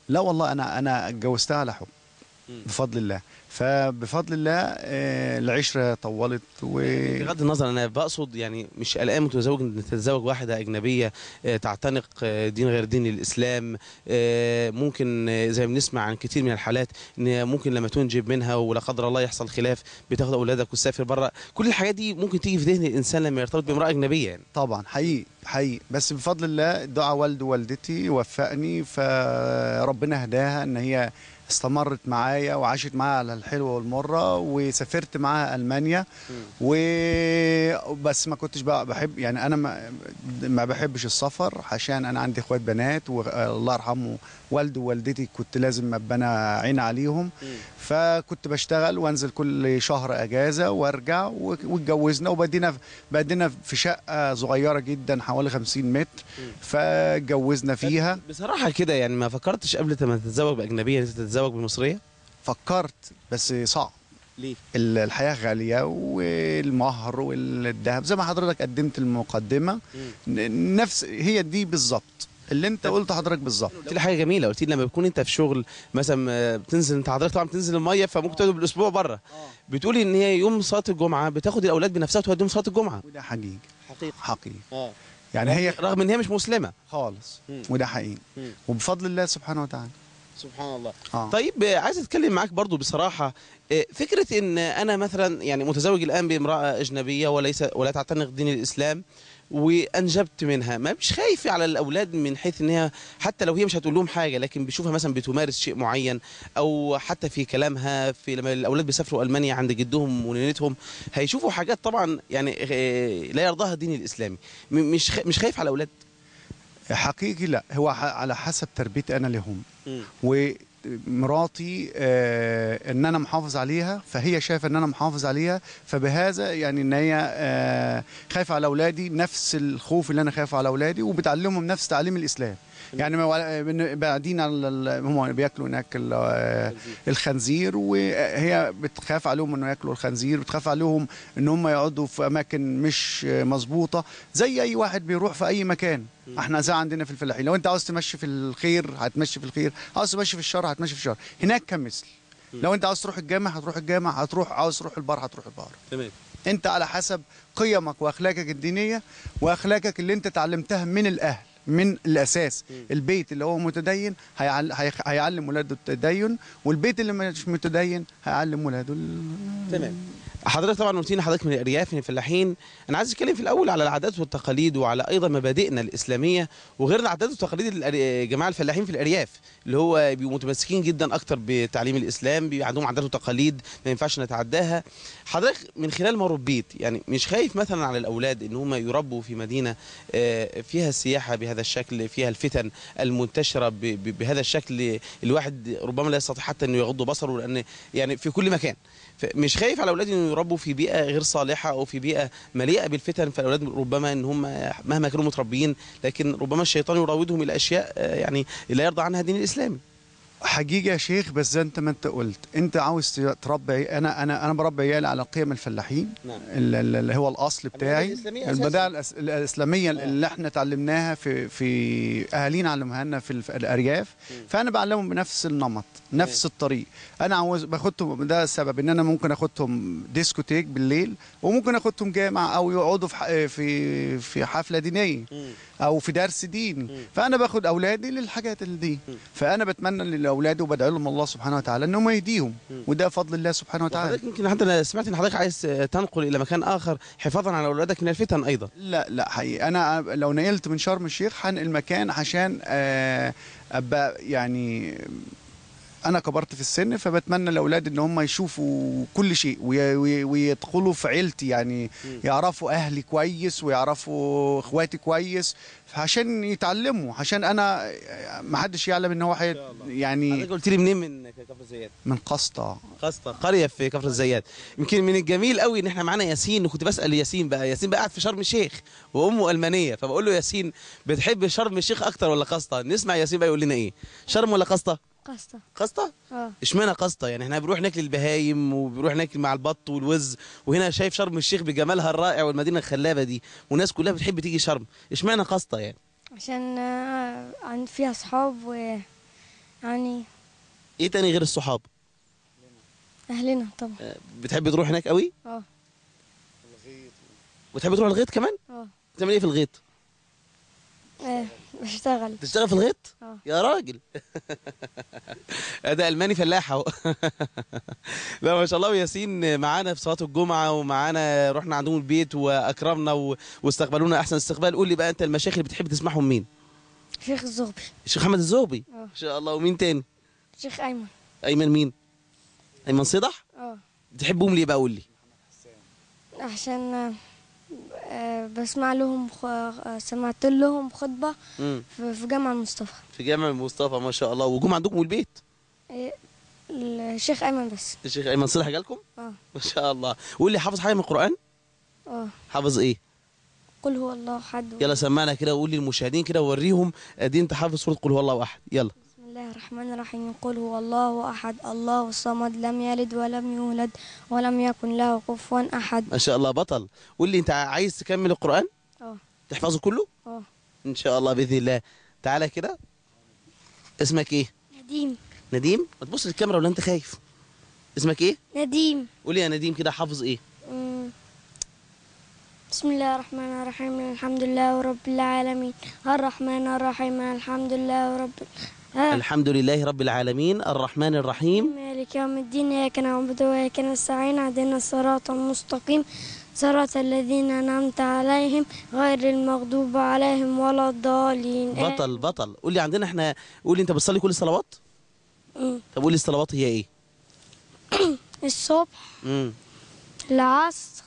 لا والله انا انا اتجوزتها على حب بفضل الله فبفضل الله آه، العشره طولت و بغض النظر انا بقصد يعني مش قلقان متزوج ان تتزوج واحده اجنبيه آه، تعتنق آه، دين غير دين الاسلام ممكن زي ما بنسمع عن كثير من الحالات ان ممكن لما تنجب منها ولا قدر الله يحصل خلاف بتاخد اولادك وتسافر بره كل الحاجات دي ممكن تيجي في ذهن الانسان لما يرتبط بامراه اجنبيه يعني. طبعا حقيقي حقيقي بس بفضل الله دعاء والد ووالدتي وفقني فربنا هداها ان هي استمرت معايا وعاشت معايا على الحلوه والمره وسافرت معاها المانيا وبس ما كنتش بقى بحب يعني انا ما, بحبش السفر عشان انا عندي اخوات بنات والله يرحمه والده ووالدتي كنت لازم ابقى انا عين عليهم فكنت بشتغل وانزل كل شهر اجازه وارجع واتجوزنا وبدينا بدينا في شقه صغيره جدا حوالي 50 متر فاتجوزنا فيها بصراحه كده يعني ما فكرتش قبل ما تتزوج باجنبيه انت تتزوج بمصريه فكرت بس صعب ليه؟ الحياه غاليه والمهر والذهب زي ما حضرتك قدمت المقدمه نفس هي دي بالظبط اللي انت قلت حضرتك بالظبط قلت لي حاجه جميله قلت لي لما بتكون انت في شغل مثلا آه، بتنزل انت حضرتك طبعا بتنزل الميه فممكن تقعد بالاسبوع بره آه. بتقولي ان هي يوم صلاه الجمعه بتاخد الاولاد بنفسها وتوديهم صلاه الجمعه وده حقيقي حقيقي حقيقي اه يعني هي رغم ان هي مش مسلمه خالص مم. وده حقيقي مم. وبفضل الله سبحانه وتعالى سبحان الله آه. طيب عايز اتكلم معاك برضو بصراحه آه، فكره ان انا مثلا يعني متزوج الان بامراه اجنبيه وليس ولا تعتنق دين الاسلام وانجبت منها ما مش خايفه على الاولاد من حيث ان هي حتى لو هي مش هتقول لهم حاجه لكن بشوفها مثلا بتمارس شيء معين او حتى في كلامها في لما الاولاد بيسافروا المانيا عند جدهم ونينتهم هيشوفوا حاجات طبعا يعني آه، لا يرضاها الدين الاسلامي مش مش خايف على الاولاد حقيقي لا هو على حسب تربيتي انا لهم و مراتي آه، ان انا محافظ عليها فهي شايفه ان انا محافظ عليها فبهذا يعني ان هي آه، خايفه على اولادي نفس الخوف اللي انا خايفه على اولادي وبتعلمهم نفس تعليم الاسلام يعني بعدين هم بياكلوا هناك الخنزير وهي بتخاف عليهم انه ياكلوا الخنزير بتخاف عليهم ان هم يقعدوا في اماكن مش مظبوطه زي اي واحد بيروح في اي مكان احنا زي عندنا في الفلاحين لو انت عاوز تمشي في الخير هتمشي في الخير عاوز تمشي في الشر هتمشي في الشر هناك كان مثل لو انت عاوز تروح الجامع هتروح الجامع هتروح عاوز تروح البار هتروح البار تمام انت على حسب قيمك واخلاقك الدينيه واخلاقك اللي انت تعلمتها من الاهل من الاساس البيت اللي هو متدين هيعلم ولاده التدين والبيت اللي مش متدين هيعلم ولاده تمام حضرتك طبعا قلتينا حضرتك من الارياف من يعني الفلاحين انا عايز اتكلم في الاول على العادات والتقاليد وعلى ايضا مبادئنا الاسلاميه وغير العادات والتقاليد آه، جماعه الفلاحين في الارياف اللي هو بيبقوا متمسكين جدا اكتر بتعليم الاسلام بيبقى عندهم عادات وتقاليد ما ينفعش نتعداها حضرتك من خلال ما ربيت يعني مش خايف مثلا على الاولاد ان هم يربوا في مدينه آه، فيها السياحه بهذا الشكل فيها الفتن المنتشره بهذا الشكل الواحد ربما لا يستطيع حتى انه يغض بصره لان يعني في كل مكان مش خايف على اولادي يربوا في بيئه غير صالحه او في بيئه مليئه بالفتن فالاولاد ربما ان هم مهما كانوا متربيين لكن ربما الشيطان يراودهم الى اشياء آه، يعني لا يرضى عنها الدين الاسلامي حقيقة يا شيخ بس زي انت ما انت قلت انت عاوز تربي انا انا انا بربي عيالي على قيم الفلاحين نعم. اللي هو الاصل بتاعي البدائع الاسلامية نعم. اللي احنا اتعلمناها في في اهالينا علمها لنا في الارياف فانا بعلمهم بنفس النمط نفس الطريق انا عاوز باخدهم ده السبب ان انا ممكن اخدهم ديسكوتيك بالليل وممكن اخدهم جامع او يقعدوا في في في حفله دينيه او في درس دين فانا باخد اولادي للحاجات اللي دي فانا بتمنى لاولادي وبدعي لهم الله سبحانه وتعالى ان هم يهديهم وده فضل الله سبحانه وتعالى يمكن حتى انا سمعت ان حضرتك عايز تنقل الى مكان اخر حفاظا على اولادك من الفتن ايضا لا لا حقيقي انا لو نقلت من شرم الشيخ هنقل مكان عشان آه، ابقى يعني انا كبرت في السن فبتمنى لاولادي ان هم يشوفوا كل شيء ويدخلوا في عيلتي يعني يعرفوا اهلي كويس ويعرفوا اخواتي كويس عشان يتعلموا عشان انا ما حدش يعلم ان هو حي... يعني حضرتك قلت لي منين من كفر الزيات من قسطة قسطة قريه في كفر الزيات يمكن من الجميل قوي ان احنا معانا ياسين وكنت بسال ياسين بقى ياسين بقى قاعد في شرم الشيخ وامه المانيه فبقول له ياسين بتحب شرم الشيخ اكتر ولا قسطة نسمع ياسين بقى يقول لنا ايه شرم ولا قسطة قسطه قسطه اه اشمعنى قسطه يعني احنا بنروح ناكل البهايم وبنروح ناكل مع البط والوز وهنا شايف شرم الشيخ بجمالها الرائع والمدينه الخلابه دي والناس كلها بتحب تيجي شرم اشمعنى قسطه يعني عشان آه، عن فيها صحاب و يعني ايه تاني غير الصحاب اهلنا طبعا آه، بتحب تروح هناك قوي اه الغيط وتحب تروح الغيط كمان اه بتعمل ايه في الغيط ايه بشتغل تشتغل في الغيط؟ اه يا راجل ده الماني فلاح اهو لا ما شاء الله وياسين معانا في صلاه الجمعه ومعانا رحنا عندهم البيت واكرمنا و... واستقبلونا احسن استقبال قول لي بقى انت المشايخ اللي بتحب تسمعهم مين؟ شيخ الزغبي شيخ محمد الزغبي اه ما شاء الله ومين تاني؟ شيخ ايمن ايمن مين؟ ايمن صدح؟ اه بتحبهم ليه بقى قول لي؟ عشان آه، بسمع لهم خ... آه، سمعت لهم خطبه في جامع المصطفى في جامع المصطفى ما شاء الله وجم عندكم البيت إيه، الشيخ ايمن بس الشيخ ايمن صلح جالكم اه ما شاء الله واللي حافظ حاجه من القران اه حافظ ايه قل هو الله احد يلا سمعنا كده وقول للمشاهدين كده ووريهم آه، دي انت حافظ سوره قل هو الله احد يلا الله الرحمن الرحيم قل هو الله أحد الله الصمد لم يلد ولم يولد ولم يكن له كفوا أحد ما شاء الله بطل قول لي أنت عايز تكمل القرآن؟ أه تحفظه كله؟ أه إن شاء الله بإذن الله تعالى كده اسمك إيه؟ نديم نديم؟ ما تبص للكاميرا ولا أنت خايف؟ اسمك إيه؟ نديم قول لي يا نديم كده حافظ إيه؟ بسم الله الرحمن الرحيم الحمد لله رب العالمين الرحمن الرحيم الحمد لله رب آه. الحمد لله رب العالمين الرحمن الرحيم مالك يوم الدين إياك نعبد وإياك نستعين اهدنا الصراط المستقيم صراط الذين أنعمت عليهم غير المغضوب عليهم ولا الضالين آه. بطل بطل قول لي عندنا احنا قول لي انت بتصلي كل الصلوات؟ امم طب قول لي الصلوات هي ايه؟ الصبح امم العصر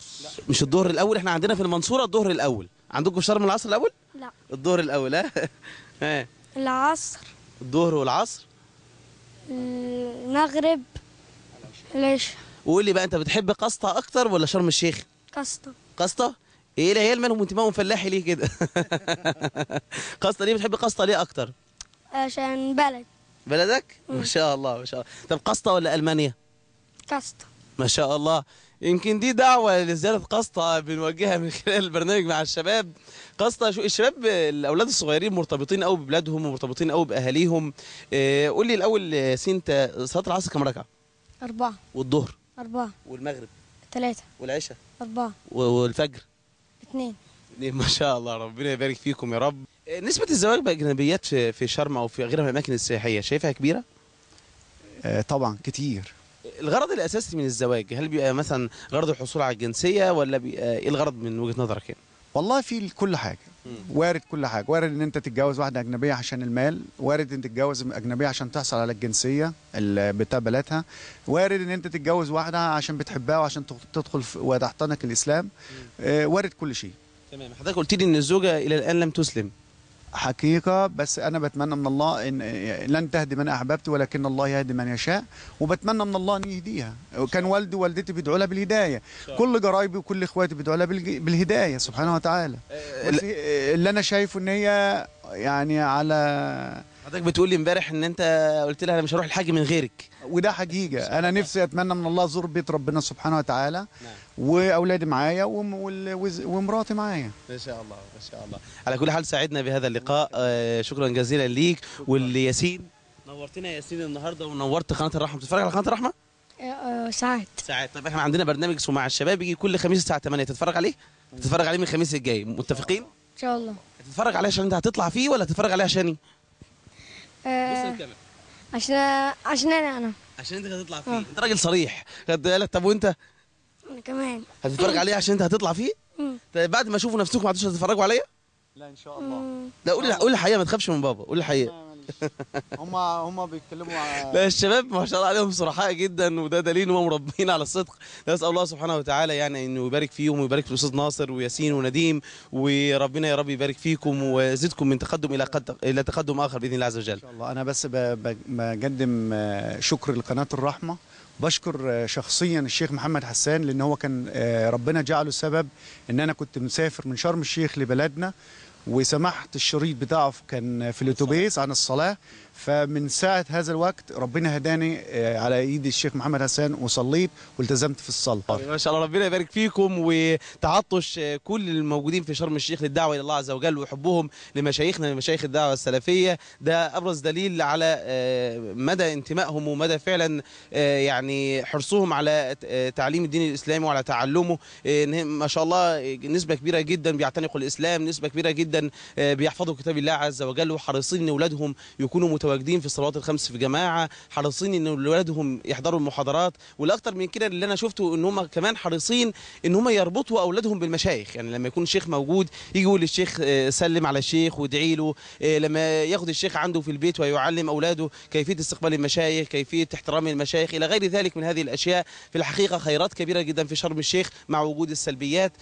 مش الظهر الأول احنا عندنا في المنصورة الظهر الأول عندكم في شرم العصر الأول؟ لا الظهر الأول ها؟ آه. العصر الظهر والعصر المغرب العشاء وقول لي بقى انت بتحب قسطة اكتر ولا شرم الشيخ قسطة قسطة ايه العيال مالهم انتمائهم فلاحي ليه كده قسطة ليه بتحب قسطة ليه اكتر عشان بلد بلدك ما شاء الله ما شاء الله طب قسطة ولا المانيا قسطة ما شاء الله يمكن دي دعوه لزياده قسطه بنوجهها من خلال البرنامج مع الشباب قسطه الشباب الاولاد الصغيرين مرتبطين قوي ببلادهم ومرتبطين قوي باهاليهم آه، قول لي الاول أنت صلاه العصر كم ركعه اربعه والظهر اربعه والمغرب ثلاثه والعشاء اربعه والفجر اثنين ما شاء الله ربنا يبارك فيكم يا رب آه، نسبه الزواج باجنبيات في شرم او في غيرها من الاماكن السياحيه شايفها كبيره آه، طبعا كتير الغرض الاساسي من الزواج هل بيبقى مثلا غرض الحصول على الجنسيه ولا بيبقى ايه الغرض من وجهه نظرك يعني والله في كل حاجه وارد كل حاجه وارد ان انت تتجوز واحده اجنبيه عشان المال وارد ان تتجوز اجنبيه عشان تحصل على الجنسيه بتاع بلدها وارد ان انت تتجوز واحده عشان بتحبها وعشان تدخل وتحتنق الاسلام آه، وارد كل شيء تمام حضرتك قلت لي ان الزوجه الى الان لم تسلم حقيقة بس أنا بتمنى من الله إن لن تهدي من أحببت ولكن الله يهدي من يشاء وبتمنى من الله أن يهديها وكان والدي ووالدتي بيدعوا لها بالهداية كل جرايبي وكل إخواتي بيدعوا لها بالهداية سبحانه وتعالى إيه، إيه، اللي أنا شايفه إن هي يعني على حضرتك بتقول لي امبارح ان انت قلت لها انا مش هروح الحج من غيرك وده حقيقه انا نفسي اتمنى من الله ازور بيت ربنا سبحانه وتعالى نعم. واولادي معايا ومراتي معايا ما شاء الله ما شاء الله على كل حال سعدنا بهذا اللقاء آه، شكرا جزيلا ليك والياسين نورتنا يا ياسين النهارده ونورت قناه الرحمه بتتفرج على قناه الرحمه آه، آه، ساعات ساعات طب احنا عندنا برنامج اسمه مع الشباب يجي كل خميس الساعه 8 تتفرج عليه تتفرج عليه من الخميس الجاي متفقين ان شاء الله تتفرج عليه عشان انت هتطلع فيه ولا تتفرج عليه عشاني إيه؟ آه، عشان عشان انا انا عشان انت هتطلع فيه آه. انت راجل صريح خد بالك طب وانت انا كمان هتتفرج عليه عشان انت هتطلع فيه طيب بعد ما اشوفوا نفسكم ما عدتوش هتتفرجوا عليا لا ان شاء الله لا قولي قولي الحقيقه ما تخافش من بابا قولي الحقيقه آه. هم هم بيتكلموا على لا الشباب ما شاء الله عليهم صرحاء جدا وده دليل ان هم مربيين على الصدق نسال الله سبحانه وتعالى يعني انه يبارك فيهم ويبارك في الاستاذ ناصر وياسين ونديم وربنا يا رب يبارك فيكم ويزيدكم من تقدم الى قد... الى تقدم اخر باذن الله عز وجل ان شاء الله انا بس بقدم آه، شكر لقناه الرحمه بشكر آه، شخصيا الشيخ محمد حسان لان هو كان آه، ربنا جعله سبب ان انا كنت مسافر من شرم الشيخ لبلدنا وسمحت الشريط بتاعه كان في الاتوبيس عن الصلاه فمن ساعه هذا الوقت ربنا هداني آه، على ايد الشيخ محمد حسان وصليت والتزمت في الصلاه طيب، ما شاء الله ربنا يبارك فيكم وتعطش آه، كل الموجودين في شرم الشيخ للدعوه الى الله عز وجل وحبهم لمشايخنا لمشايخ الدعوه السلفيه ده ابرز دليل على آه، مدى انتمائهم ومدى فعلا يعني حرصهم على تعليم الدين الاسلامي وعلى تعلمه ما شاء الله نسبه كبيره جدا بيعتنقوا الاسلام نسبه كبيره جدا جدا آه، بيحفظوا كتاب الله عز وجل وحريصين ان اولادهم يكونوا متواجدين في الصلوات الخمس في جماعه حريصين ان اولادهم يحضروا المحاضرات والاكثر من كده اللي انا شفته ان هم كمان حريصين ان هم يربطوا اولادهم بالمشايخ يعني لما يكون الشيخ موجود يجي يقول للشيخ آه، سلم على الشيخ وادعي له آه، لما ياخذ الشيخ عنده في البيت ويعلم اولاده كيفيه استقبال المشايخ كيفيه احترام المشايخ الى غير ذلك من هذه الاشياء في الحقيقه خيرات كبيره جدا في شرم الشيخ مع وجود السلبيات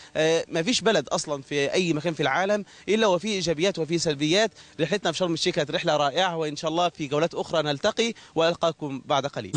ما فيش بلد اصلا في اي مكان في العالم الا الا وفي ايجابيات وفي سلبيات رحلتنا في شرم الشيخ كانت رحله رائعه وان شاء الله في جولات اخرى نلتقي والقاكم بعد قليل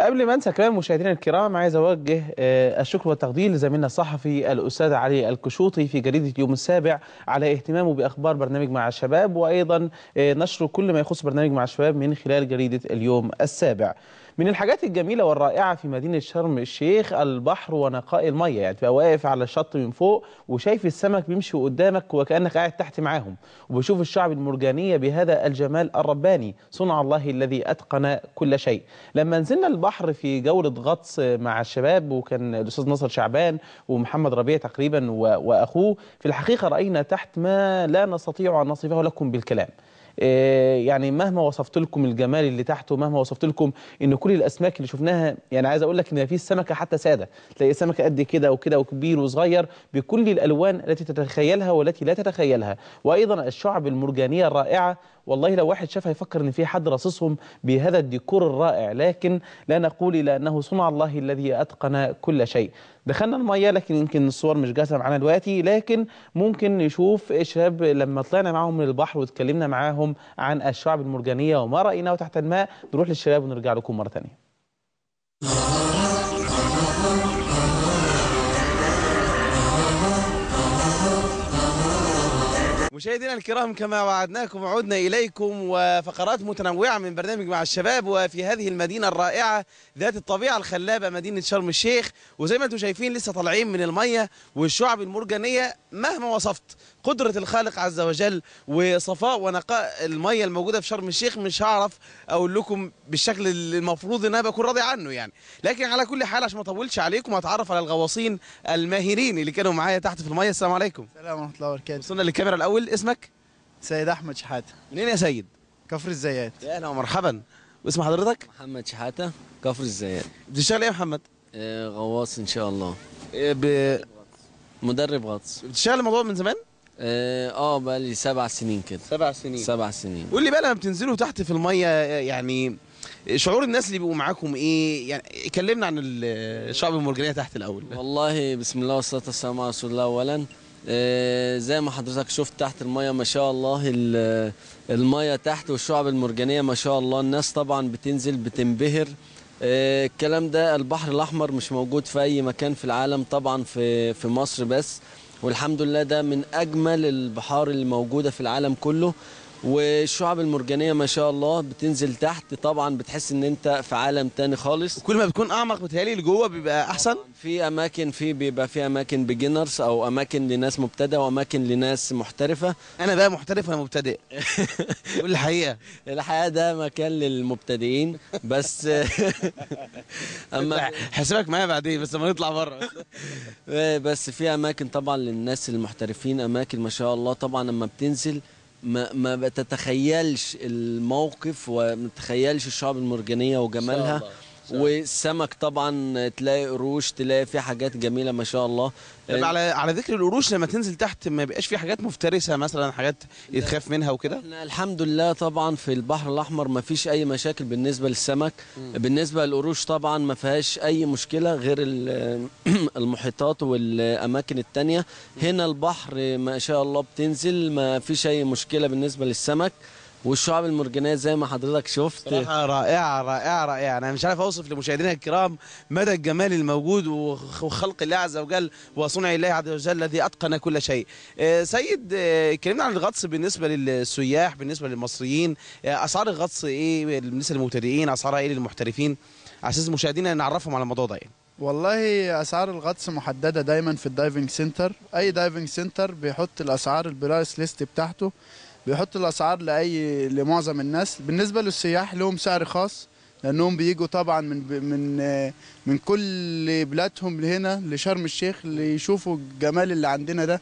قبل ما انسى كمان مشاهدينا الكرام عايز اوجه آه، الشكر والتقدير لزميلنا الصحفي الاستاذ علي الكشوطي في جريده اليوم السابع على اهتمامه باخبار برنامج مع الشباب وايضا آه، نشر كل ما يخص برنامج مع الشباب من خلال جريده اليوم السابع. من الحاجات الجميلة والرائعة في مدينة شرم الشيخ البحر ونقاء المية يعني تبقى واقف على الشط من فوق وشايف السمك بيمشي قدامك وكأنك قاعد تحت معاهم وبشوف الشعب المرجانية بهذا الجمال الرباني صنع الله الذي أتقن كل شيء لما نزلنا البحر في جولة غطس مع الشباب وكان الأستاذ نصر شعبان ومحمد ربيع تقريبا وأخوه في الحقيقة رأينا تحت ما لا نستطيع أن نصفه لكم بالكلام آه، يعني مهما وصفت لكم الجمال اللي تحته مهما وصفت لكم ان كل الاسماك اللي شفناها يعني عايز اقول لك ان في سمكه حتى ساده تلاقي سمكه قد كده وكده وكبير وصغير بكل الالوان التي تتخيلها والتي لا تتخيلها وايضا الشعب المرجانيه الرائعه والله لو واحد شافها يفكر ان في حد رصصهم بهذا الديكور الرائع لكن لا نقول الا انه صنع الله الذي اتقن كل شيء دخلنا الميه لكن يمكن الصور مش جاهزه معانا دلوقتي لكن ممكن نشوف الشباب لما طلعنا معاهم من البحر واتكلمنا معاهم عن الشعب المرجانيه وما رايناه تحت الماء نروح للشباب ونرجع لكم مره ثانيه مشاهدينا الكرام كما وعدناكم عدنا إليكم وفقرات متنوعة من برنامج مع الشباب وفي هذه المدينة الرائعة ذات الطبيعة الخلابة مدينة شرم الشيخ وزي ما انتم شايفين لسه طالعين من المية والشعب المرجانية مهما وصفت قدرة الخالق عز وجل وصفاء ونقاء المية الموجودة في شرم الشيخ مش هعرف أقول لكم بالشكل اللي المفروض إن أنا بكون راضي عنه يعني لكن على كل حال عشان ما أطولش عليكم هتعرف على الغواصين الماهرين اللي كانوا معايا تحت في المية السلام عليكم السلام ورحمة الله وبركاته وصلنا للكاميرا الأول اسمك؟ سيد أحمد شحاتة منين يا سيد؟ كفر الزيات يا أهلا ومرحبا واسم حضرتك؟ محمد شحاتة كفر الزيات بتشتغل إيه يا محمد؟ آه، غواص إن شاء الله آه، ب... مدرب غطس بتشتغل الموضوع من زمان؟ آه،, اه بقى لي سبع سنين كده سبع سنين سبع سنين واللي بقى لما بتنزلوا تحت في الميه يعني شعور الناس اللي بيبقوا معاكم ايه يعني كلمنا عن الشعب المرجانيه تحت الاول والله بسم الله والصلاه والسلام على رسول الله اولا آه، زي ما حضرتك شفت تحت الميه ما شاء الله الميه تحت والشعب المرجانيه ما شاء الله الناس طبعا بتنزل بتنبهر آه، الكلام ده البحر الاحمر مش موجود في اي مكان في العالم طبعا في في مصر بس والحمد لله ده من اجمل البحار اللي موجوده في العالم كله والشعب المرجانيه ما شاء الله بتنزل تحت طبعا بتحس ان انت في عالم تاني خالص كل ما بتكون اعمق بتهيألي لجوه بيبقى احسن في اماكن في بيبقى في اماكن بيجنرز او اماكن لناس مبتدئه واماكن لناس محترفه انا بقى محترف وانا مبتدئ قول الحقيقه الحقيقه ده مكان للمبتدئين بس اما حسابك معايا بعدين بس لما نطلع بره بس في اماكن طبعا للناس المحترفين اماكن ما شاء الله طبعا لما بتنزل ما ما بتتخيلش الموقف وما تتخيلش الشعب المرجانيه وجمالها والسمك طبعا تلاقي قروش تلاقي في حاجات جميله ما شاء الله طب على على ذكر القروش لما تنزل تحت ما بيبقاش في حاجات مفترسه مثلا حاجات يتخاف منها وكده احنا الحمد لله طبعا في البحر الاحمر ما فيش اي مشاكل بالنسبه للسمك بالنسبه للقروش طبعا ما فيهاش اي مشكله غير المحيطات والاماكن الثانيه هنا البحر ما شاء الله بتنزل ما فيش اي مشكله بالنسبه للسمك والشعاب المرجانيه زي ما حضرتك شفت صراحه رائعه رائعه رائعه انا مش عارف اوصف لمشاهدينا الكرام مدى الجمال الموجود وخلق الله عز وجل وصنع الله عز وجل الذي اتقن كل شيء آه، سيد اتكلمنا آه، عن الغطس بالنسبه للسياح بالنسبه للمصريين آه، اسعار الغطس ايه بالنسبه للمبتدئين اسعارها ايه للمحترفين على اساس مشاهدينا نعرفهم على الموضوع ده يعني والله اسعار الغطس محدده دايما في الدايفنج سنتر اي دايفنج سنتر بيحط الاسعار البرايس ليست بتاعته بيحط الاسعار لاي لمعظم الناس بالنسبه للسياح لهم سعر خاص لانهم بيجوا طبعا من من من كل بلادهم لهنا لشرم الشيخ ليشوفوا الجمال اللي عندنا ده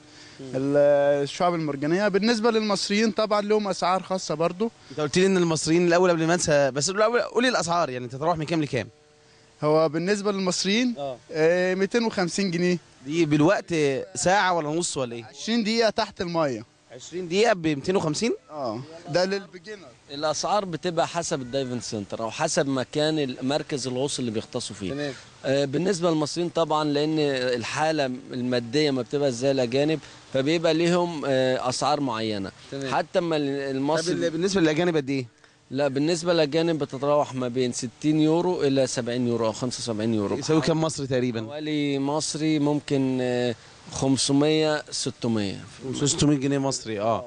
الشعب المرجانيه بالنسبه للمصريين طبعا لهم اسعار خاصه برضو انت قلت لي ان المصريين الاول قبل ما انسى بس الاول قولي الاسعار يعني انت تروح من كام لكام هو بالنسبه للمصريين اه 250 آه، جنيه دي بالوقت ساعه ولا نص ولا ايه 20 دقيقه تحت الميه 20 دقيقة ب 250 اه ده للبيجنر الأسعار بتبقى حسب الدايفن سنتر أو حسب مكان مركز الغوص اللي بيغطسوا فيه تمام آه بالنسبة للمصريين طبعا لأن الحالة المادية ما بتبقى زي الأجانب فبيبقى ليهم آه أسعار معينة تمام حتى أما المصري طب بالنسبة للأجانب قد إيه؟ لا بالنسبة للأجانب بتتراوح ما بين 60 يورو إلى 70 يورو أو 75 يورو يساوي كام مصري تقريبا؟ حوالي مصري ممكن آه 500 600 600 جنيه مصري اه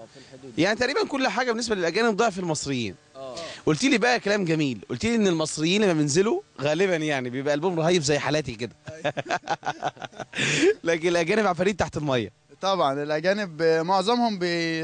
يعني تقريبا كل حاجه بالنسبه للاجانب ضعف المصريين قلت لي بقى كلام جميل قلت لي ان المصريين لما بينزلوا غالبا يعني بيبقى قلبهم رهيب زي حالاتي كده لكن الاجانب عفاريت تحت الميه طبعا الاجانب معظمهم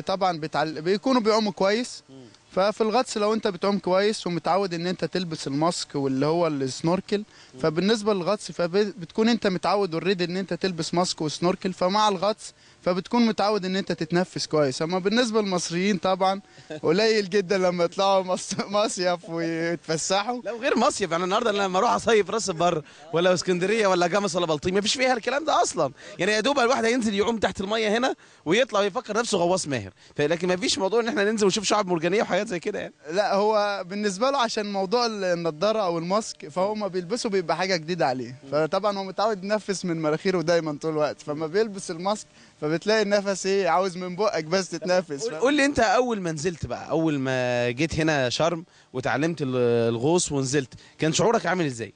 طبعا بيكونوا بيعوموا كويس ففي الغطس لو انت بتعوم كويس ومتعود ان انت تلبس الماسك واللي هو السنوركل فبالنسبه للغطس فبتكون انت متعود اوريدي ان انت تلبس ماسك وسنوركل فمع الغطس فبتكون متعود ان انت تتنفس كويس اما بالنسبه للمصريين طبعا قليل جدا لما يطلعوا مصيف ويتفسحوا لو غير مصيف يعني النهارده لما اروح اصيف راس البر ولا اسكندريه ولا جمص ولا بلطيم مفيش فيها الكلام ده اصلا يعني يا دوب الواحد هينزل يعوم تحت الميه هنا ويطلع ويفكر نفسه غواص ماهر لكن مفيش موضوع ان احنا ننزل ونشوف شعب مرجانيه وحاجات زي كده يعني لا هو بالنسبه له عشان موضوع النضاره او الماسك فهو ما بيلبسه بيبقى حاجه جديده عليه فطبعا هو متعود ينفس من مناخيره دايما طول الوقت فما بيلبس الماسك فبتلاقي النفس ايه عاوز من بقك بس تتنفس قول لي انت اول ما نزلت بقى اول ما جيت هنا شرم وتعلمت الغوص ونزلت كان شعورك عامل ازاي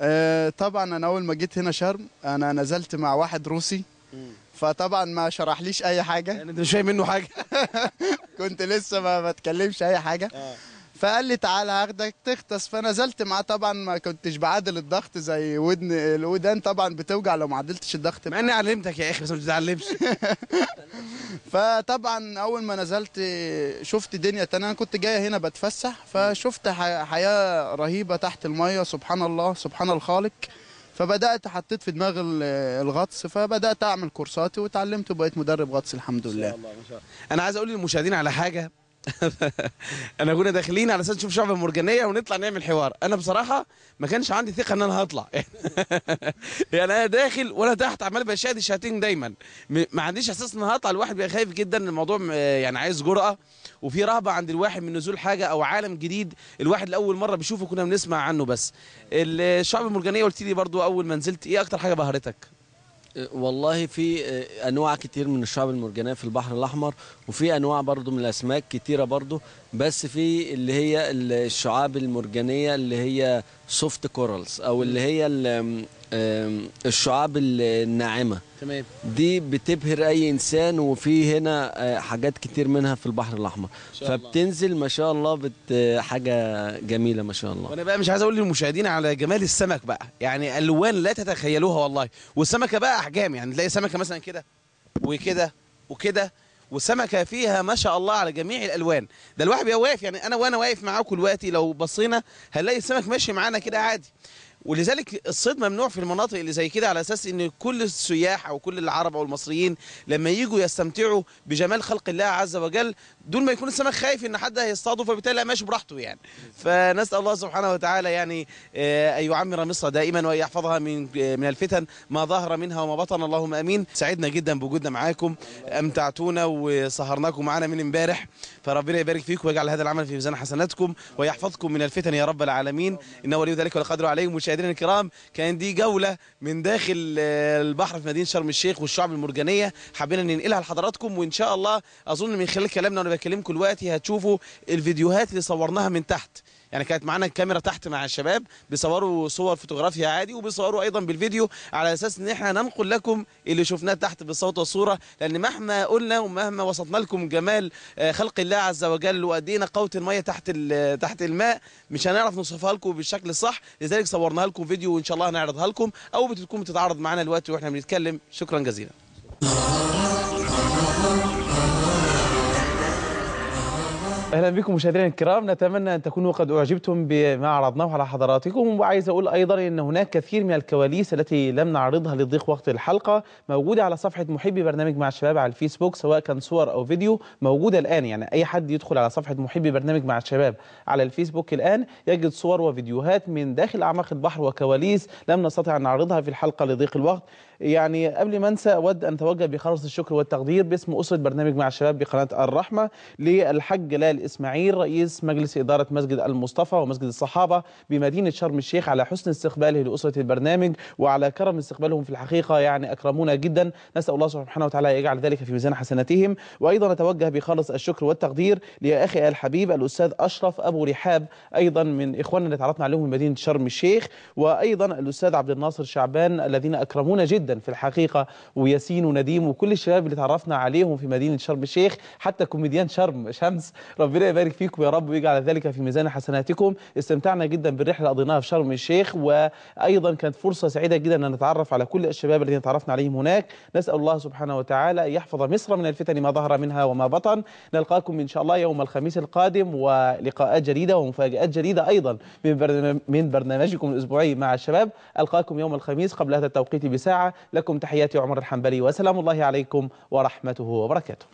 آه طبعا انا اول ما جيت هنا شرم انا نزلت مع واحد روسي فطبعا ما شرحليش اي حاجه يعني انت مش فاهم منه حاجه كنت لسه ما بتكلمش اي حاجه آه. فقال لي تعالى هاخدك تغطس فنزلت معاه طبعا ما كنتش بعادل الضغط زي ودن الودان طبعا بتوجع لو ما عدلتش الضغط مع اني علمتك يا اخي بس ما تتعلمش فطبعا اول ما نزلت شفت دنيا تانية انا كنت جاي هنا بتفسح فشفت حياه رهيبه تحت الميه سبحان الله سبحان الخالق فبدات حطيت في دماغ الغطس فبدات اعمل كورساتي وتعلمت وبقيت مدرب غطس الحمد لله ما شاء الله ما شاء الله انا عايز اقول للمشاهدين على حاجه انا كنا داخلين على اساس نشوف شعبة مرجانيه ونطلع نعمل حوار انا بصراحه ما كانش عندي ثقه ان انا هطلع يعني انا داخل ولا تحت عمال بشاهد الشاتين دايما ما عنديش احساس ان هطلع الواحد بيبقى خايف جدا الموضوع يعني عايز جرأه وفي رهبه عند الواحد من نزول حاجه او عالم جديد الواحد لاول مره بيشوفه كنا بنسمع عنه بس الشعب المرجانيه قلت لي برضو اول ما نزلت ايه اكتر حاجه بهرتك والله في آه، انواع كتير من الشعب المرجانيه في البحر الاحمر وفي انواع برضو من الاسماك كتيره برضو بس في اللي هي الشعاب المرجانيه اللي هي سوفت كورالز او اللي هي الشعاب الناعمه تمام دي بتبهر اي انسان وفي هنا آه، حاجات كتير منها في البحر الاحمر فبتنزل ما شاء الله بت حاجه جميله ما شاء الله وانا بقى مش عايز اقول للمشاهدين على جمال السمك بقى يعني الوان لا تتخيلوها والله والسمكه بقى احجام يعني تلاقي سمكه مثلا كده وكده وكده والسمكه فيها ما شاء الله على جميع الالوان ده الواحد بيبقى واقف يعني انا وانا واقف معاكم دلوقتي لو بصينا هنلاقي السمك ماشي معانا كده عادي ولذلك الصيد ممنوع في المناطق اللي زي كده على اساس ان كل السياح او كل العرب او المصريين لما يجوا يستمتعوا بجمال خلق الله عز وجل دون ما يكون السمك خايف ان حد هيصطاده فبالتالي ماشي براحته يعني فنسال الله سبحانه وتعالى يعني آه، ان يعمر مصر دائما وان يحفظها من آه، من الفتن ما ظهر منها وما بطن اللهم امين سعدنا جدا بوجودنا معاكم امتعتونا وسهرناكم معانا من امبارح فربنا يبارك فيكم ويجعل هذا العمل في ميزان حسناتكم ويحفظكم من الفتن يا رب العالمين انه ولي ذلك والقدر عليه مشاهدينا الكرام كان دي جوله من داخل آه، البحر في مدينه شرم الشيخ والشعب المرجانيه حبينا ننقلها لحضراتكم وان شاء الله اظن من خلال كلامنا وانا بكلمكم دلوقتي هتشوفوا الفيديوهات اللي صورناها من تحت يعني كانت معانا الكاميرا تحت مع الشباب بيصوروا صور فوتوغرافيا عادي وبيصوروا ايضا بالفيديو على اساس ان احنا ننقل لكم اللي شفناه تحت بالصوت والصوره لان مهما قلنا ومهما وصلنا لكم جمال آه، خلق الله عز وجل وادينا قوه الميه تحت تحت الماء مش هنعرف نوصفها لكم بالشكل الصح لذلك صورناها لكم فيديو وان شاء الله هنعرضها لكم او بتكون بتتعرض معانا دلوقتي واحنا بنتكلم شكرا جزيلا اهلا بكم مشاهدينا الكرام نتمنى ان تكونوا قد اعجبتم بما عرضناه على حضراتكم وعايز اقول ايضا ان هناك كثير من الكواليس التي لم نعرضها لضيق وقت الحلقه موجوده على صفحه محبي برنامج مع الشباب على الفيسبوك سواء كان صور او فيديو موجوده الان يعني اي حد يدخل على صفحه محبي برنامج مع الشباب على الفيسبوك الان يجد صور وفيديوهات من داخل اعماق البحر وكواليس لم نستطع ان نعرضها في الحلقه لضيق الوقت يعني قبل ما انسى اود ان اتوجه بخالص الشكر والتقدير باسم اسره برنامج مع الشباب بقناه الرحمه للحاج جلال اسماعيل رئيس مجلس اداره مسجد المصطفى ومسجد الصحابه بمدينه شرم الشيخ على حسن استقباله لاسره البرنامج وعلى كرم استقبالهم في الحقيقه يعني اكرمونا جدا نسال الله سبحانه وتعالى يجعل ذلك في ميزان حسناتهم وايضا اتوجه بخالص الشكر والتقدير يا اخي الحبيب الاستاذ اشرف ابو رحاب ايضا من اخواننا اللي تعرفنا عليهم من مدينه شرم الشيخ وايضا الاستاذ عبد الناصر شعبان الذين اكرمونا جدا في الحقيقه وياسين ونديم وكل الشباب اللي تعرفنا عليهم في مدينه شرم الشيخ حتى كوميديان شرم شمس ربنا يبارك فيكم يا رب ويجعل ذلك في ميزان حسناتكم استمتعنا جدا بالرحله اللي قضيناها في شرم الشيخ وايضا كانت فرصه سعيده جدا ان نتعرف على كل الشباب الذين تعرفنا عليهم هناك نسال الله سبحانه وتعالى ان يحفظ مصر من الفتن ما ظهر منها وما بطن نلقاكم ان شاء الله يوم الخميس القادم ولقاءات جديده ومفاجات جديده ايضا من برنامجكم الاسبوعي مع الشباب القاكم يوم الخميس قبل هذا التوقيت بساعه لكم تحياتي عمر الحنبلي وسلام الله عليكم ورحمته وبركاته